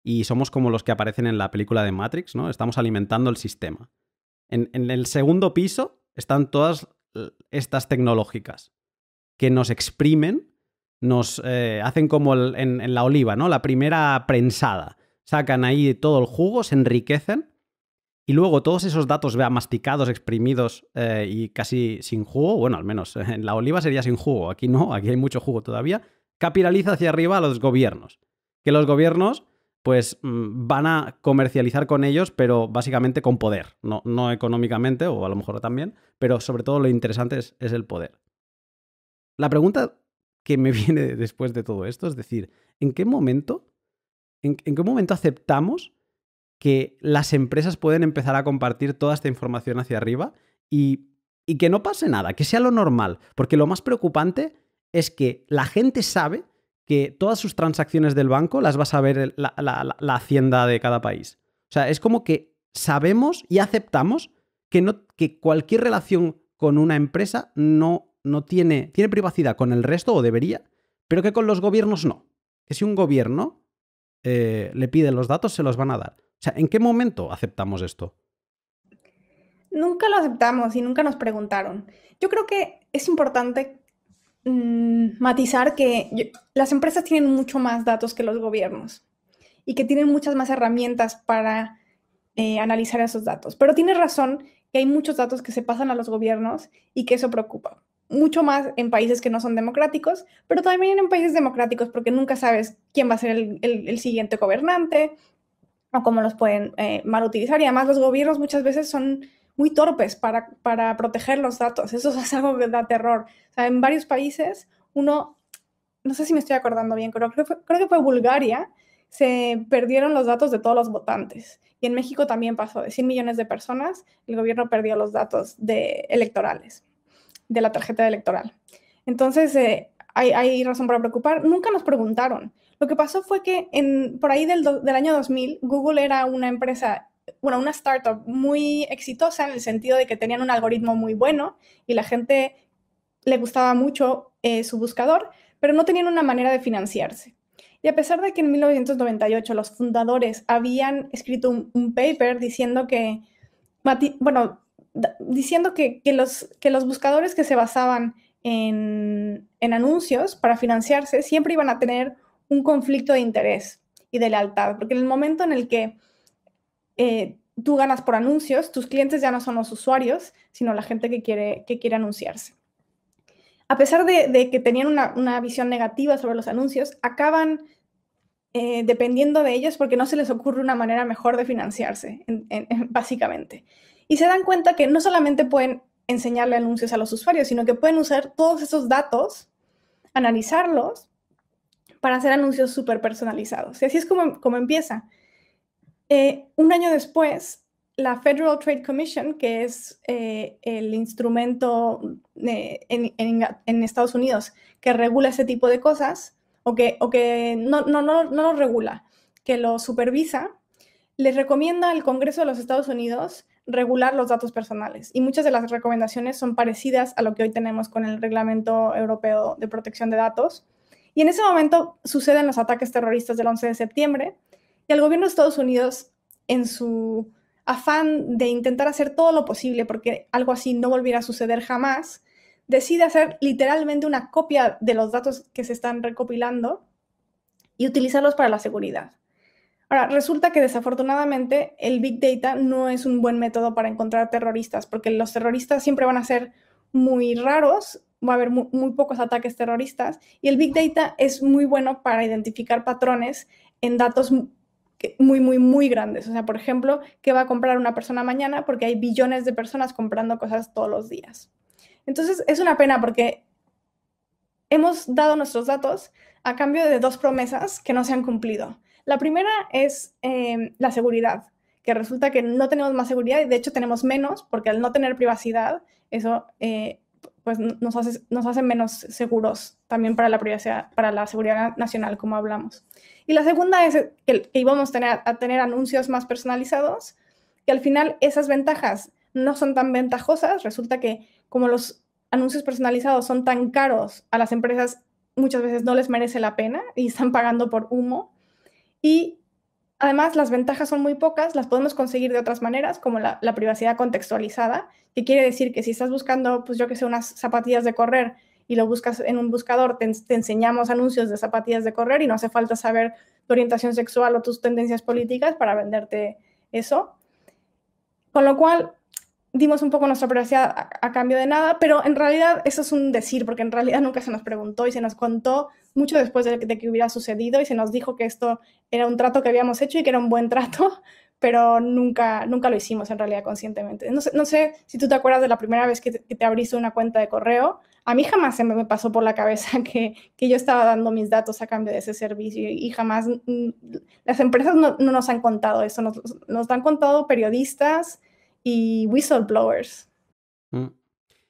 y somos como los que aparecen en la película de Matrix, ¿no? Estamos alimentando el sistema. En, en el segundo piso están todas estas tecnológicas que nos exprimen nos eh, hacen como en, la oliva, ¿no? La primera prensada. Sacan ahí todo el jugo, se enriquecen y luego todos esos datos vea, masticados, exprimidos eh, y casi sin jugo, bueno, al menos en la oliva sería sin jugo, aquí no, aquí hay mucho jugo todavía, capitaliza hacia arriba a los gobiernos. Que los gobiernos pues mm, van a comercializar con ellos, pero básicamente con poder, no, no económicamente, o a lo mejor también, pero sobre todo lo interesante es el poder. La pregunta que me viene después de todo esto. Es decir, ¿en qué momento, en, qué momento aceptamos que las empresas pueden empezar a compartir toda esta información hacia arriba y, que no pase nada, que sea lo normal? Porque lo más preocupante es que la gente sabe que todas sus transacciones del banco las va a saber la, hacienda de cada país. O sea, es como que sabemos y aceptamos que, no, que cualquier relación con una empresa no no tiene, tiene privacidad con el resto, o debería, pero que con los gobiernos no. Que si un gobierno eh, le pide los datos, se los van a dar. O sea, ¿en qué momento aceptamos esto? Nunca lo aceptamos y nunca nos preguntaron. Yo creo que es importante mm, matizar que las empresas tienen mucho más datos que los gobiernos y que tienen muchas más herramientas para eh, analizar esos datos. Pero tiene razón que hay muchos datos que se pasan a los gobiernos y que eso preocupa mucho más en países que no son democráticos, pero también en países democráticos porque nunca sabes quién va a ser el, siguiente gobernante o cómo los pueden eh, mal Y además los gobiernos muchas veces son muy torpes para, proteger los datos. Eso es algo que da terror. en varios países uno, no sé si me estoy acordando bien, creo, que fue Bulgaria, se perdieron los datos de todos los votantes. Y en México también pasó, de 100 millones de personas, el gobierno perdió los datos de electorales de la tarjeta electoral. Entonces, eh, hay, razón para preocupar. Nunca nos preguntaron. Lo que pasó fue que en, por ahí del, año 2000, Google era una empresa bueno, una startup muy exitosa en el sentido de que tenían un algoritmo muy bueno y la gente le gustaba mucho eh, su buscador, pero no tenían una manera de financiarse. Y a pesar de que en 1998 los fundadores habían escrito un paper diciendo que, bueno, diciendo que, los, buscadores que se basaban en, anuncios para financiarse siempre iban a tener un conflicto de interés y de lealtad, porque en el momento en el que eh, tú ganas por anuncios, tus clientes ya no son los usuarios, sino la gente que quiere, que quiere anunciarse. A pesar de, que tenían una, visión negativa sobre los anuncios, acaban eh, dependiendo de ellos porque no se les ocurre una manera mejor de financiarse, básicamente y se dan cuenta que no solamente pueden enseñarle anuncios a los usuarios, sino que pueden usar todos esos datos, analizarlos para hacer anuncios súper personalizados. Y así es como, como empieza. Eh, un año después, la Federal Trade Commission, que es eh, el instrumento eh, en, en, Estados Unidos que regula ese tipo de cosas, o que, o que no, no, no, no lo regula, que lo supervisa, les recomienda al Congreso de los Estados Unidos regular los datos personales. Y muchas de las recomendaciones son parecidas a lo que hoy tenemos con el Reglamento Europeo de Protección de Datos. Y en ese momento suceden los ataques terroristas del 11 de septiembre y el gobierno de Estados Unidos, en su afán de intentar hacer todo lo posible porque algo así no volviera a suceder jamás, decide hacer literalmente una copia de los datos que se están recopilando y utilizarlos para la seguridad. Ahora, resulta que desafortunadamente el Big Data no es un buen método para encontrar terroristas, porque los terroristas siempre van a ser muy raros, va a haber muy, pocos ataques terroristas, y el Big Data es muy bueno para identificar patrones en datos muy, muy, muy grandes. O sea, por ejemplo, ¿qué va a comprar una persona mañana? Porque hay billones de personas comprando cosas todos los días. Entonces, es una pena porque hemos dado nuestros datos a cambio de dos promesas que no se han cumplido. La primera es em, la seguridad, que resulta que no tenemos más seguridad y de hecho tenemos menos, porque al no tener privacidad, eso eh, pues nos hace, nos menos seguros también para la privacidad, para la seguridad nacional, como hablamos. Y la segunda es que, íbamos a tener anuncios más personalizados, que al final esas ventajas no son tan ventajosas. Resulta que como los anuncios personalizados son tan caros, a las empresas muchas veces no les merece la pena y están pagando por humo. Y además las ventajas son muy pocas, las podemos conseguir de otras maneras, como la, privacidad contextualizada, que quiere decir que si estás buscando, pues yo que sé, unas zapatillas de correr y lo buscas en un buscador, te, enseñamos anuncios de zapatillas de correr y no hace falta saber tu orientación sexual o tus tendencias políticas para venderte eso. Con lo cual, dimos un poco nuestra privacidad a cambio de nada, pero en realidad eso es un decir, porque en realidad nunca se nos preguntó y se nos contó mucho después de, que hubiera sucedido y se nos dijo que esto era un trato que habíamos hecho y que era un buen trato, pero nunca, nunca lo hicimos en realidad conscientemente. No sé, si tú te acuerdas de la primera vez que te, abriste una cuenta de correo. A mí jamás se me pasó por la cabeza que, yo estaba dando mis datos a cambio de ese servicio y, jamás mm, las empresas no, nos han contado eso, nos, nos han contado periodistas y whistleblowers. Mm.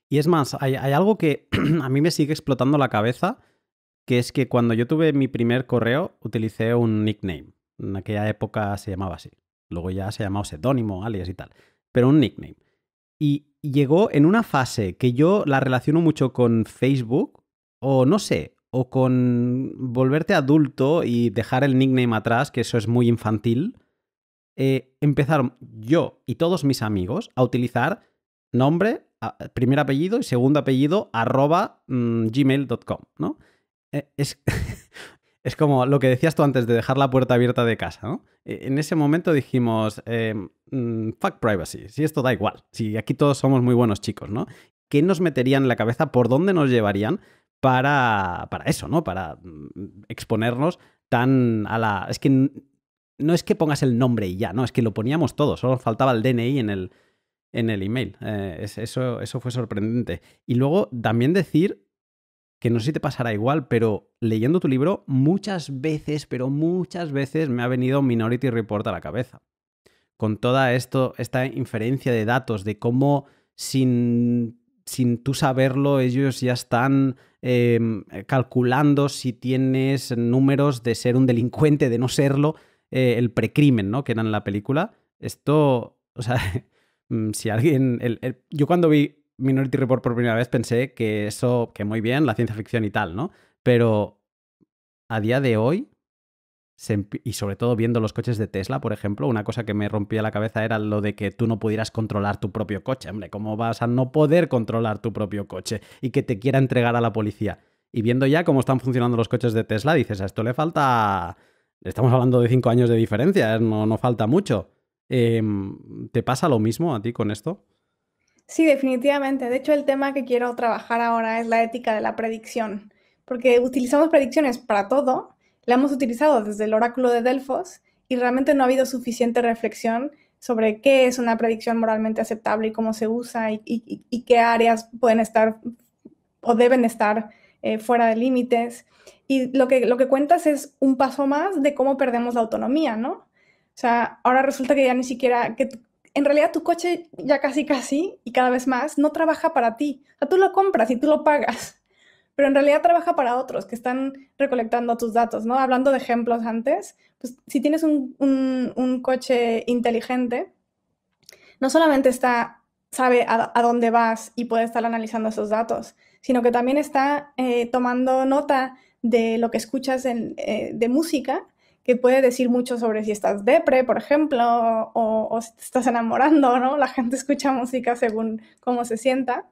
Y es más, hay algo que a mí me sigue explotando la cabeza que es que cuando yo tuve mi primer correo utilicé un nickname. En aquella época se llamaba así. Luego ya se llamaba seudónimo, alias y tal. Pero un nickname. Y llegó en una fase que yo la relaciono mucho con Facebook, o no sé, o con volverte adulto y dejar el nickname atrás, que eso es muy infantil. Eh, empezaron yo y todos mis amigos a utilizar nombre, primer apellido y segundo apellido, arroba mm, gmail.com, ¿no? Eh, es, es como lo que decías tú antes de dejar la puerta abierta de casa, e, En ese momento dijimos, em, mm, fuck privacy, si esto da igual, si aquí todos somos muy buenos chicos, ¿no? ¿Qué nos meterían en la cabeza? ¿Por dónde nos llevarían para, eso, ¿no? Para mm, exponernos tan a la... Es que no es que pongas el nombre y ya, no, es que lo poníamos todo, solo faltaba el DNI en el, en el email. Eh, eso, eso fue sorprendente. Y luego también decir que no sé si te pasará igual, pero leyendo tu libro muchas veces, pero muchas veces me ha venido Minority Report a la cabeza. Con toda esto, esta inferencia de datos, de cómo sin, sin tú saberlo ellos ya están em, calculando si tienes números de ser un delincuente, de no serlo, eh, el precrimen, ¿no? Que era en la película. Esto, o sea, mm, si alguien... yo cuando vi Minority Report por primera vez pensé que eso, que muy bien, la ciencia ficción y tal, ¿no? Pero a día de hoy, y sobre todo viendo los coches de Tesla, por ejemplo, una cosa que me rompía la cabeza era lo de que tú no pudieras controlar tu propio coche. Hombre, ¿cómo vas a no poder controlar tu propio coche y que te quiera entregar a la policía? Y viendo ya cómo están funcionando los coches de Tesla, dices, a esto le falta... Estamos hablando de cinco años de diferencia, no, no falta mucho. Em, ¿Te pasa lo mismo a ti con esto? Sí, definitivamente. De hecho, el tema que quiero trabajar ahora es la ética de la predicción, porque utilizamos predicciones para todo, la hemos utilizado desde el oráculo de Delfos y realmente no ha habido suficiente reflexión sobre qué es una predicción moralmente aceptable y cómo se usa y, qué áreas pueden estar o deben estar eh, fuera de límites. Y lo que, lo que cuentas es un paso más de cómo perdemos la autonomía, ¿no? O sea, ahora resulta que ya ni siquiera, en realidad tu coche ya casi casi y cada vez más no trabaja para ti. O tú lo compras y tú lo pagas, pero en realidad trabaja para otros que están recolectando tus datos, ¿no? Hablando de ejemplos antes, pues, si tienes un, coche inteligente, no solamente está, sabe a, dónde vas y puede estar analizando esos datos, sino que también está eh, tomando nota de lo que escuchas eh, de música que puede decir mucho sobre si estás depre, por ejemplo, o, si te estás enamorando, ¿no? La gente escucha música según cómo se sienta.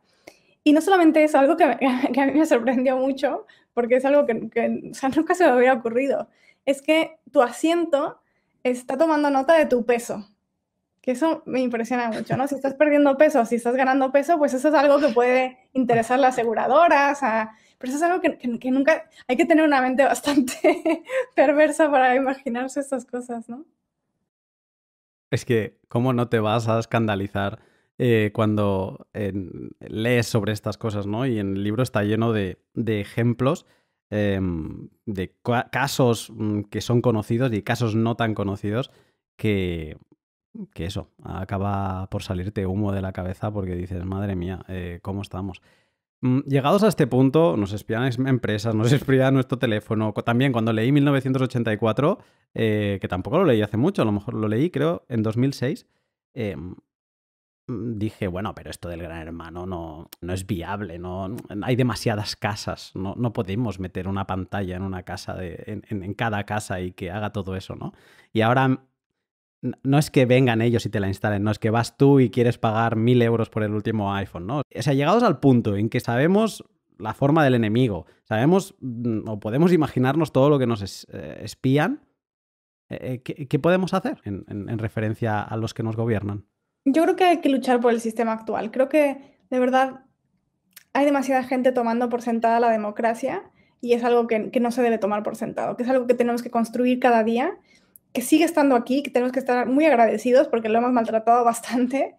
Y no solamente eso, algo que, que a mí me sorprendió mucho, porque es algo que, nunca se me hubiera ocurrido, es que tu asiento está tomando nota de tu peso. Que eso me impresiona mucho, ¿no? Si estás perdiendo peso, si estás ganando peso, pues eso es algo que puede interesar a las aseguradoras, a pero eso es algo que, nunca, hay que tener una mente bastante perversa para imaginarse estas cosas, ¿no? Es que, ¿cómo no te vas a escandalizar eh, cuando lees sobre estas cosas, ¿no? Y en el libro está lleno de, ejemplos, em, de casos mm, que son conocidos y casos no tan conocidos que, que eso, acaba por salirte humo de la cabeza porque dices, madre mía, eh, ¿cómo estamos? Mm, llegados a este punto, nos espían empresas, nos espían nuestro teléfono. También cuando leí 1984, eh, que tampoco lo leí hace mucho, a lo mejor lo leí, creo, en 2006, eh, mm, dije, bueno, pero esto del gran hermano no, no es viable, no, mm, hay demasiadas casas, no, no podemos meter una pantalla en una casa, de, en, en, cada casa y que haga todo eso, ¿no? Y ahora no es que vengan ellos y te la instalen, no es que vas tú y quieres pagar mil euros por el último iPhone, ¿no? O sea, llegados al punto en que sabemos la forma del enemigo, sabemos mm, o podemos imaginarnos todo lo que nos eh, espían, eh, eh, ¿qué, podemos hacer en, referencia a los que nos gobiernan? Yo creo que hay que luchar por el sistema actual. Creo que de verdad hay demasiada gente tomando por sentada la democracia y es algo que no se debe tomar por sentado, que es algo que tenemos que construir cada día que sigue estando aquí, que tenemos que estar muy agradecidos porque lo hemos maltratado bastante,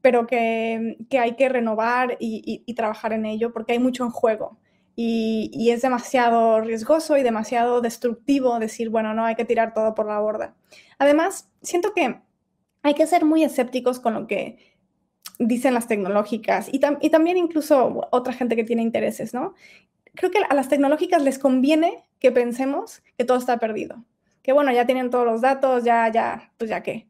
pero que, hay que renovar y, trabajar en ello porque hay mucho en juego. Y, es demasiado riesgoso y demasiado destructivo decir, bueno, no, hay que tirar todo por la borda. Además, siento que hay que ser muy escépticos con lo que dicen las tecnológicas y, y también incluso otra gente que tiene intereses, ¿no? Creo que a las tecnológicas les conviene que pensemos que todo está perdido, que bueno, ya tienen todos los datos, ya, ya, pues ya qué.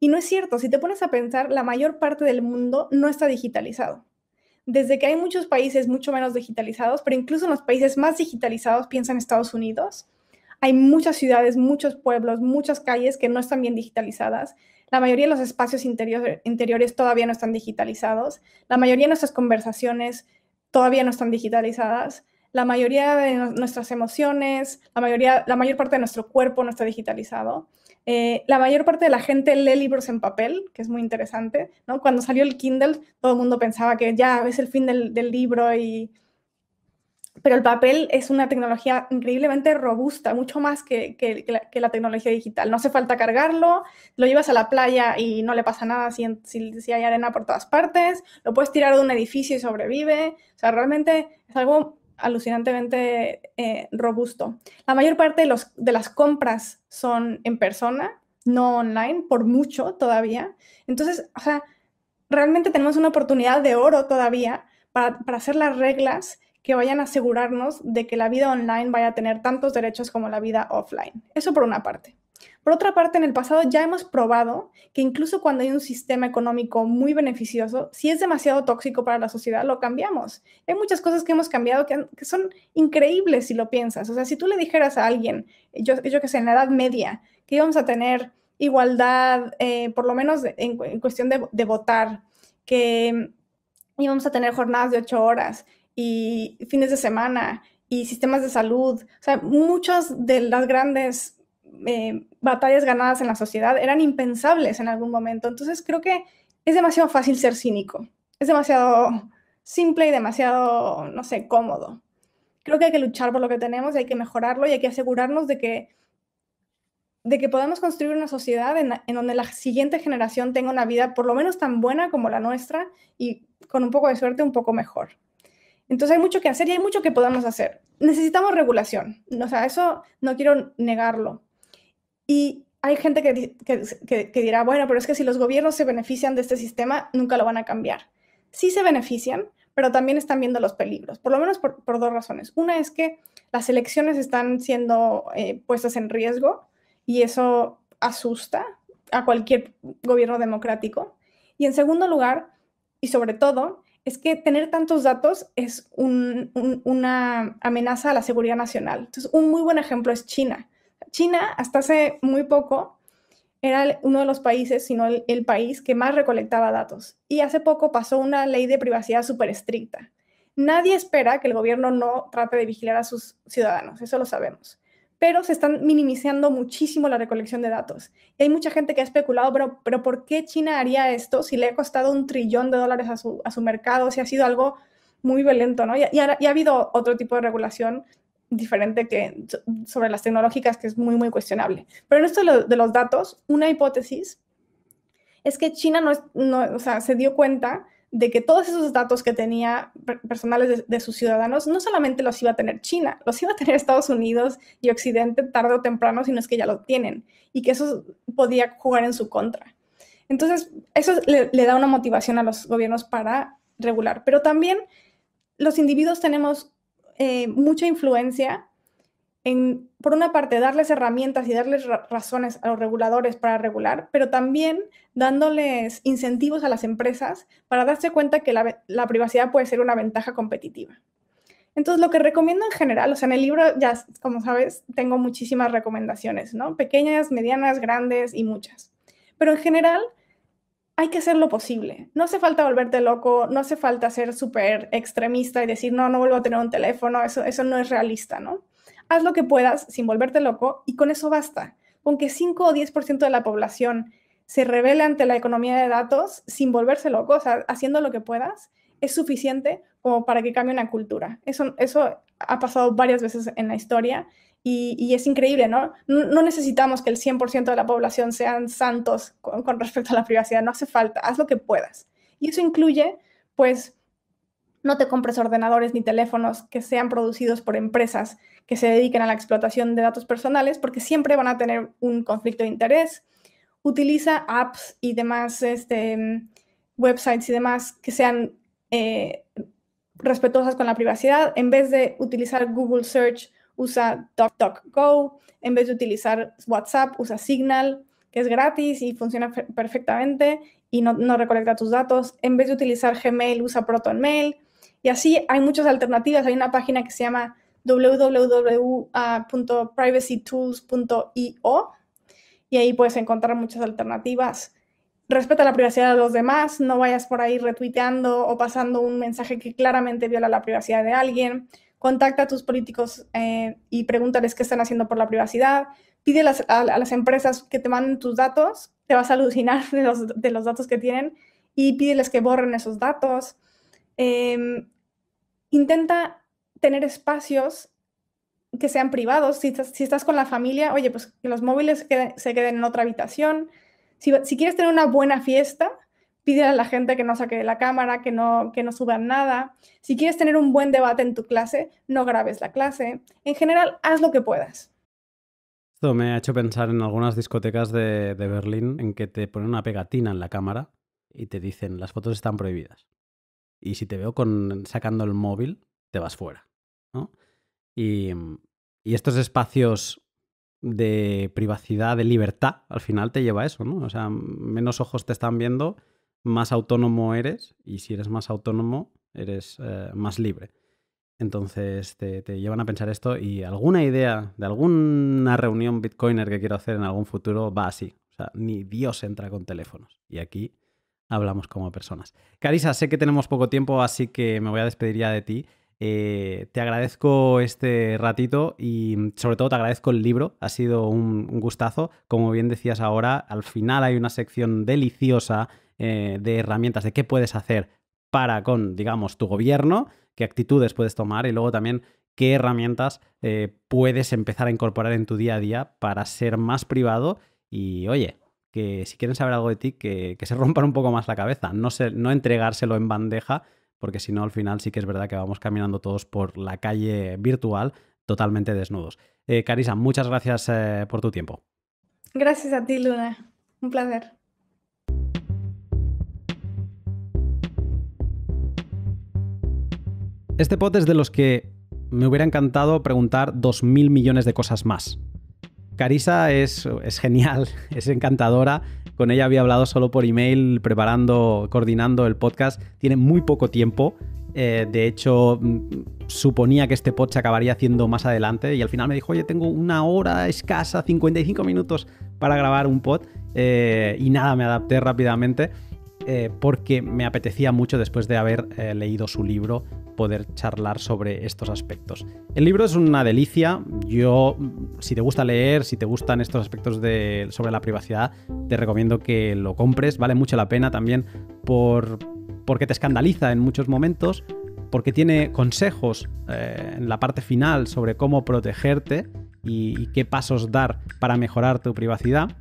Y no es cierto, si te pones a pensar, la mayor parte del mundo no está digitalizado. Desde que hay muchos países mucho menos digitalizados, pero incluso en los países más digitalizados, piensa en Estados Unidos, hay muchas ciudades, muchos pueblos, muchas calles que no están bien digitalizadas. La mayoría de los espacios interiores todavía no están digitalizados. La mayoría de nuestras conversaciones todavía no están digitalizadas la mayoría de nuestras emociones, la, mayoría, la mayor parte de nuestro cuerpo no está digitalizado. Eh, la mayor parte de la gente lee libros en papel, que es muy interesante. ¿no? Cuando salió el Kindle, todo el mundo pensaba que ya es el fin del, libro y... Pero el papel es una tecnología increíblemente robusta, mucho más que, la, tecnología digital. No hace falta cargarlo, lo llevas a la playa y no le pasa nada si, si hay arena por todas partes, lo puedes tirar de un edificio y sobrevive. O sea, realmente es algo alucinantemente eh, robusto. La mayor parte de, las compras son en persona, no online, por mucho todavía. Entonces, o sea, realmente tenemos una oportunidad de oro todavía para hacer las reglas que vayan a asegurarnos de que la vida online vaya a tener tantos derechos como la vida offline. Eso por una parte. Por otra parte, en el pasado ya hemos probado que incluso cuando hay un sistema económico muy beneficioso, si es demasiado tóxico para la sociedad, lo cambiamos. Hay muchas cosas que hemos cambiado que, son increíbles si lo piensas. O sea, si tú le dijeras a alguien, yo, yo que sé, en la Edad Media, que íbamos a tener igualdad, eh, por lo menos en, cuestión de, de, votar, que íbamos a tener jornadas de ocho horas y fines de semana y sistemas de salud, o sea, muchas de las grandes eh, batallas ganadas en la sociedad eran impensables en algún momento. Entonces creo que es demasiado fácil ser cínico, es demasiado simple y demasiado, no sé, cómodo. Creo que hay que luchar por lo que tenemos y hay que mejorarlo y hay que asegurarnos de que, de que podemos construir una sociedad en, en donde la siguiente generación tenga una vida por lo menos tan buena como la nuestra y con un poco de suerte un poco mejor. Entonces hay mucho que hacer y hay mucho que podamos hacer. Necesitamos regulación. O sea, eso no quiero negarlo, y hay gente que, dirá, bueno, pero es que si los gobiernos se benefician de este sistema, nunca lo van a cambiar. Sí se benefician, pero también están viendo los peligros, por lo menos por, dos razones. Una es que las elecciones están siendo eh, puestas en riesgo y eso asusta a cualquier gobierno democrático. Y en segundo lugar, y sobre todo, es que tener tantos datos es una amenaza a la seguridad nacional. Entonces, un muy buen ejemplo es China. China hasta hace muy poco era uno de los países, sino el, país que más recolectaba datos. Y hace poco pasó una ley de privacidad súper estricta. Nadie espera que el gobierno no trate de vigilar a sus ciudadanos, eso lo sabemos pero se están minimizando muchísimo la recolección de datos. Y hay mucha gente que ha especulado, pero, ¿por qué China haría esto si le ha costado un trillón de dólares a su, mercado? Si ha sido algo muy violento, ¿no? Y, y, ha, habido otro tipo de regulación diferente que sobre las tecnológicas que es muy, muy cuestionable. Pero en esto de los datos, una hipótesis es que China no, es, no o sea, se dio cuenta de que todos esos datos que tenía personales de, sus ciudadanos, no solamente los iba a tener China, los iba a tener Estados Unidos y Occidente tarde o temprano, sino es que ya lo tienen, y que eso podía jugar en su contra. Entonces, eso le da una motivación a los gobiernos para regular, pero también los individuos tenemos eh, mucha influencia en, por una parte, darles herramientas y darles razones a los reguladores para regular, pero también dándoles incentivos a las empresas para darse cuenta que la, la privacidad puede ser una ventaja competitiva. Entonces, lo que recomiendo en general, o sea, en el libro, ya como sabes, tengo muchísimas recomendaciones, ¿no? Pequeñas, medianas, grandes y muchas. Pero en general, hay que hacer lo posible. No hace falta volverte loco, no hace falta ser súper extremista y decir, no, no vuelvo a tener un teléfono, eso, eso no es realista, ¿no? Haz lo que puedas sin volverte loco y con eso basta. Con que 5 o 10% de la población se revele ante la economía de datos sin volverse loco, o sea, haciendo lo que puedas, es suficiente como para que cambie una cultura. Eso, eso ha pasado varias veces en la historia y, es increíble, ¿no? No necesitamos que el 100% de la población sean santos con, respecto a la privacidad, no hace falta, haz lo que puedas. Y eso incluye, pues, no te compres ordenadores ni teléfonos que sean producidos por empresas que se dediquen a la explotación de datos personales, porque siempre van a tener un conflicto de interés. Utiliza apps y demás este, mm, websites y demás que sean eh, respetuosas con la privacidad, en vez de utilizar Google Search usa DuckDuckGo, en vez de utilizar WhatsApp, usa Signal, que es gratis y funciona perfectamente y no, no recolecta tus datos, en vez de utilizar Gmail, usa ProtonMail. Y así hay muchas alternativas. Hay una página que se llama www.privacytools.io y ahí puedes encontrar muchas alternativas. Respeta la privacidad de los demás, no vayas por ahí retuiteando o pasando un mensaje que claramente viola la privacidad de alguien contacta a tus políticos eh, y pregúntales qué están haciendo por la privacidad, pide a, las empresas que te manden tus datos, te vas a alucinar de los, datos que tienen y pídeles que borren esos datos. Em, intenta tener espacios que sean privados. Si estás, con la familia, oye, pues que los móviles se queden en otra habitación. si quieres tener una buena fiesta, pide a la gente que no saque la cámara, que no, que no suban nada. Si quieres tener un buen debate en tu clase, no grabes la clase. En general, haz lo que puedas. Esto me ha hecho pensar en algunas discotecas de, Berlín en que te ponen una pegatina en la cámara y te dicen las fotos están prohibidas. Y si te veo con, sacando el móvil, te vas fuera. Y, estos espacios de privacidad, de libertad, al final te lleva a eso, ¿no? O sea, menos ojos te están viendo, más autónomo eres y si eres más autónomo, eres eh, más libre. Entonces te, llevan a pensar esto y alguna idea de alguna reunión bitcoiner que quiero hacer en algún futuro va así. O sea, ni Dios entra con teléfonos. Y aquí hablamos como personas. Carisa, sé que tenemos poco tiempo, así que me voy a despedir ya de ti. Eh, te agradezco este ratito y sobre todo te agradezco el libro. Ha sido un gustazo. Como bien decías ahora, al final hay una sección deliciosa eh, de herramientas de qué puedes hacer para con, digamos, tu gobierno, qué actitudes puedes tomar y luego también qué herramientas eh, puedes empezar a incorporar en tu día a día para ser más privado y, oye, que si quieren saber algo de ti, que, se rompan un poco más la cabeza, no, se, no entregárselo en bandeja, porque si no, al final sí que es verdad que vamos caminando todos por la calle virtual totalmente desnudos. Eh, Carisa, muchas gracias por tu tiempo. Gracias a ti, Luna. Un placer. Este pod es de los que me hubiera encantado preguntar 2.000 millones de cosas más. Carisa es, es, genial, es encantadora. Con ella había hablado solo por email, preparando, coordinando el podcast. Tiene muy poco tiempo. Eh, de hecho, mm, suponía que este pod se acabaría haciendo más adelante y al final me dijo, oye, tengo una hora escasa, 55 minutos para grabar un pod. Eh, y nada, me adapté rápidamente. Eh, porque me apetecía mucho después de haber leído su libro poder charlar sobre estos aspectos. El libro es una delicia. Yo, si te gusta leer, si te gustan estos aspectos sobre la privacidad, te recomiendo que lo compres. Vale mucho la pena también por, porque te escandaliza en muchos momentos, porque tiene consejos eh, en la parte final sobre cómo protegerte y qué pasos dar para mejorar tu privacidad.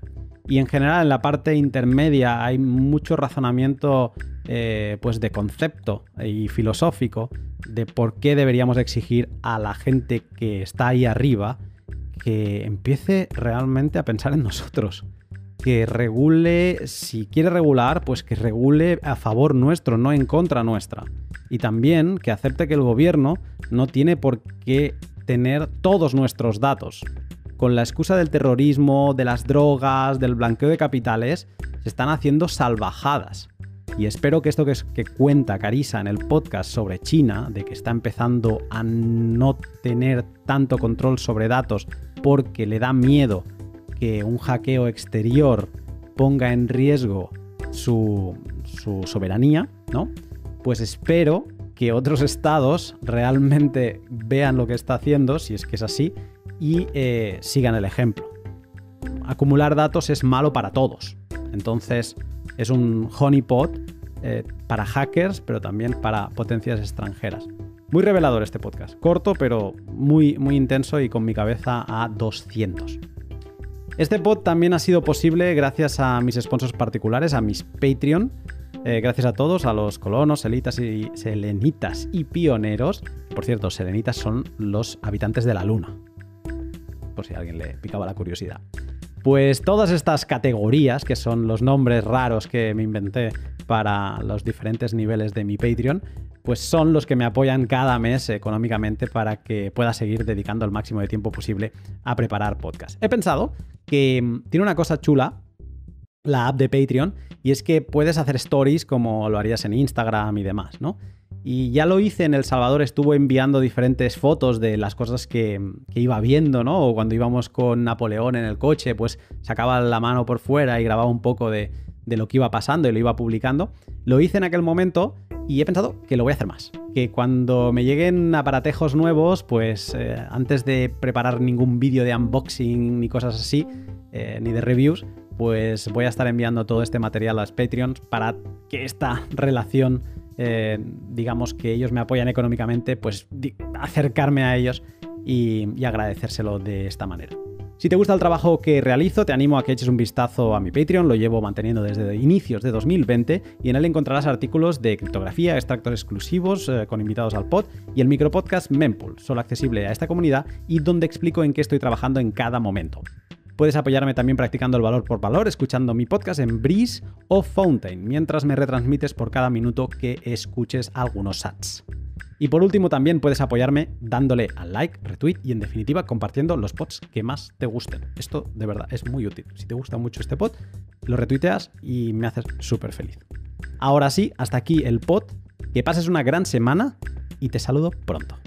Y en general en la parte intermedia hay mucho razonamiento eh, pues de concepto y filosófico de por qué deberíamos exigir a la gente que está ahí arriba que empiece realmente a pensar en nosotros. Que regule, si quiere regular, pues que regule a favor nuestro, no en contra nuestra. Y también que acepte que el gobierno no tiene por qué tener todos nuestros datos. Con la excusa del terrorismo, de las drogas, del blanqueo de capitales, se están haciendo salvajadas. Y espero que esto que, que cuenta Carisa en el podcast sobre China, de que está empezando a no tener tanto control sobre datos porque le da miedo que un hackeo exterior ponga en riesgo su, soberanía, ¿no? Pues espero que otros estados realmente vean lo que está haciendo, si es que es así, y eh, sigan el ejemplo. Acumular datos es malo para todos. Entonces, es un honeypot eh, para hackers, pero también para potencias extranjeras. Muy revelador este podcast, corto pero muy, muy intenso y con mi cabeza a 200. Este pod también ha sido posible gracias a mis sponsors particulares, a mis Patreon. Eh, gracias a todos, a los colonos, elitas y, selenitas y pioneros. Por cierto, selenitas son los habitantes de la luna. Por si a alguien le picaba la curiosidad. Pues todas estas categorías, que son los nombres raros que me inventé para los diferentes niveles de mi Patreon, pues son los que me apoyan cada mes económicamente para que pueda seguir dedicando el máximo de tiempo posible a preparar podcast. He pensado que mm, tiene una cosa chula la app de Patreon y es que puedes hacer stories como lo harías en Instagram y demás, ¿no? Y ya lo hice en El Salvador, estuvo enviando diferentes fotos de las cosas que, iba viendo, ¿no? O cuando íbamos con Napoleón en el coche, pues sacaba la mano por fuera y grababa un poco de, lo que iba pasando y lo iba publicando. Lo hice en aquel momento y he pensado que lo voy a hacer más. Que cuando me lleguen aparatejos nuevos, pues eh, antes de preparar ningún vídeo de unboxing ni cosas así, eh, ni de reviews, pues voy a estar enviando todo este material a los Patreons para que esta relación eh, digamos que ellos me apoyan económicamente, pues acercarme a ellos y, agradecérselo de esta manera. Si te gusta el trabajo que realizo, te animo a que eches un vistazo a mi Patreon, lo llevo manteniendo desde inicios de 2020 y en él encontrarás artículos de criptografía, extractos exclusivos eh, con invitados al pod y el micropodcast Mempool, solo accesible a esta comunidad y donde explico en qué estoy trabajando en cada momento. Puedes apoyarme también practicando el valor por valor, escuchando mi podcast en Breeze o Fountain, mientras me retransmites por cada minuto que escuches algunos sats. Y por último también puedes apoyarme dándole al like, retweet y en definitiva compartiendo los pods que más te gusten. Esto de verdad es muy útil. Si te gusta mucho este pod, lo retuiteas y me haces súper feliz. Ahora sí, hasta aquí el pod. Que pases una gran semana y te saludo pronto.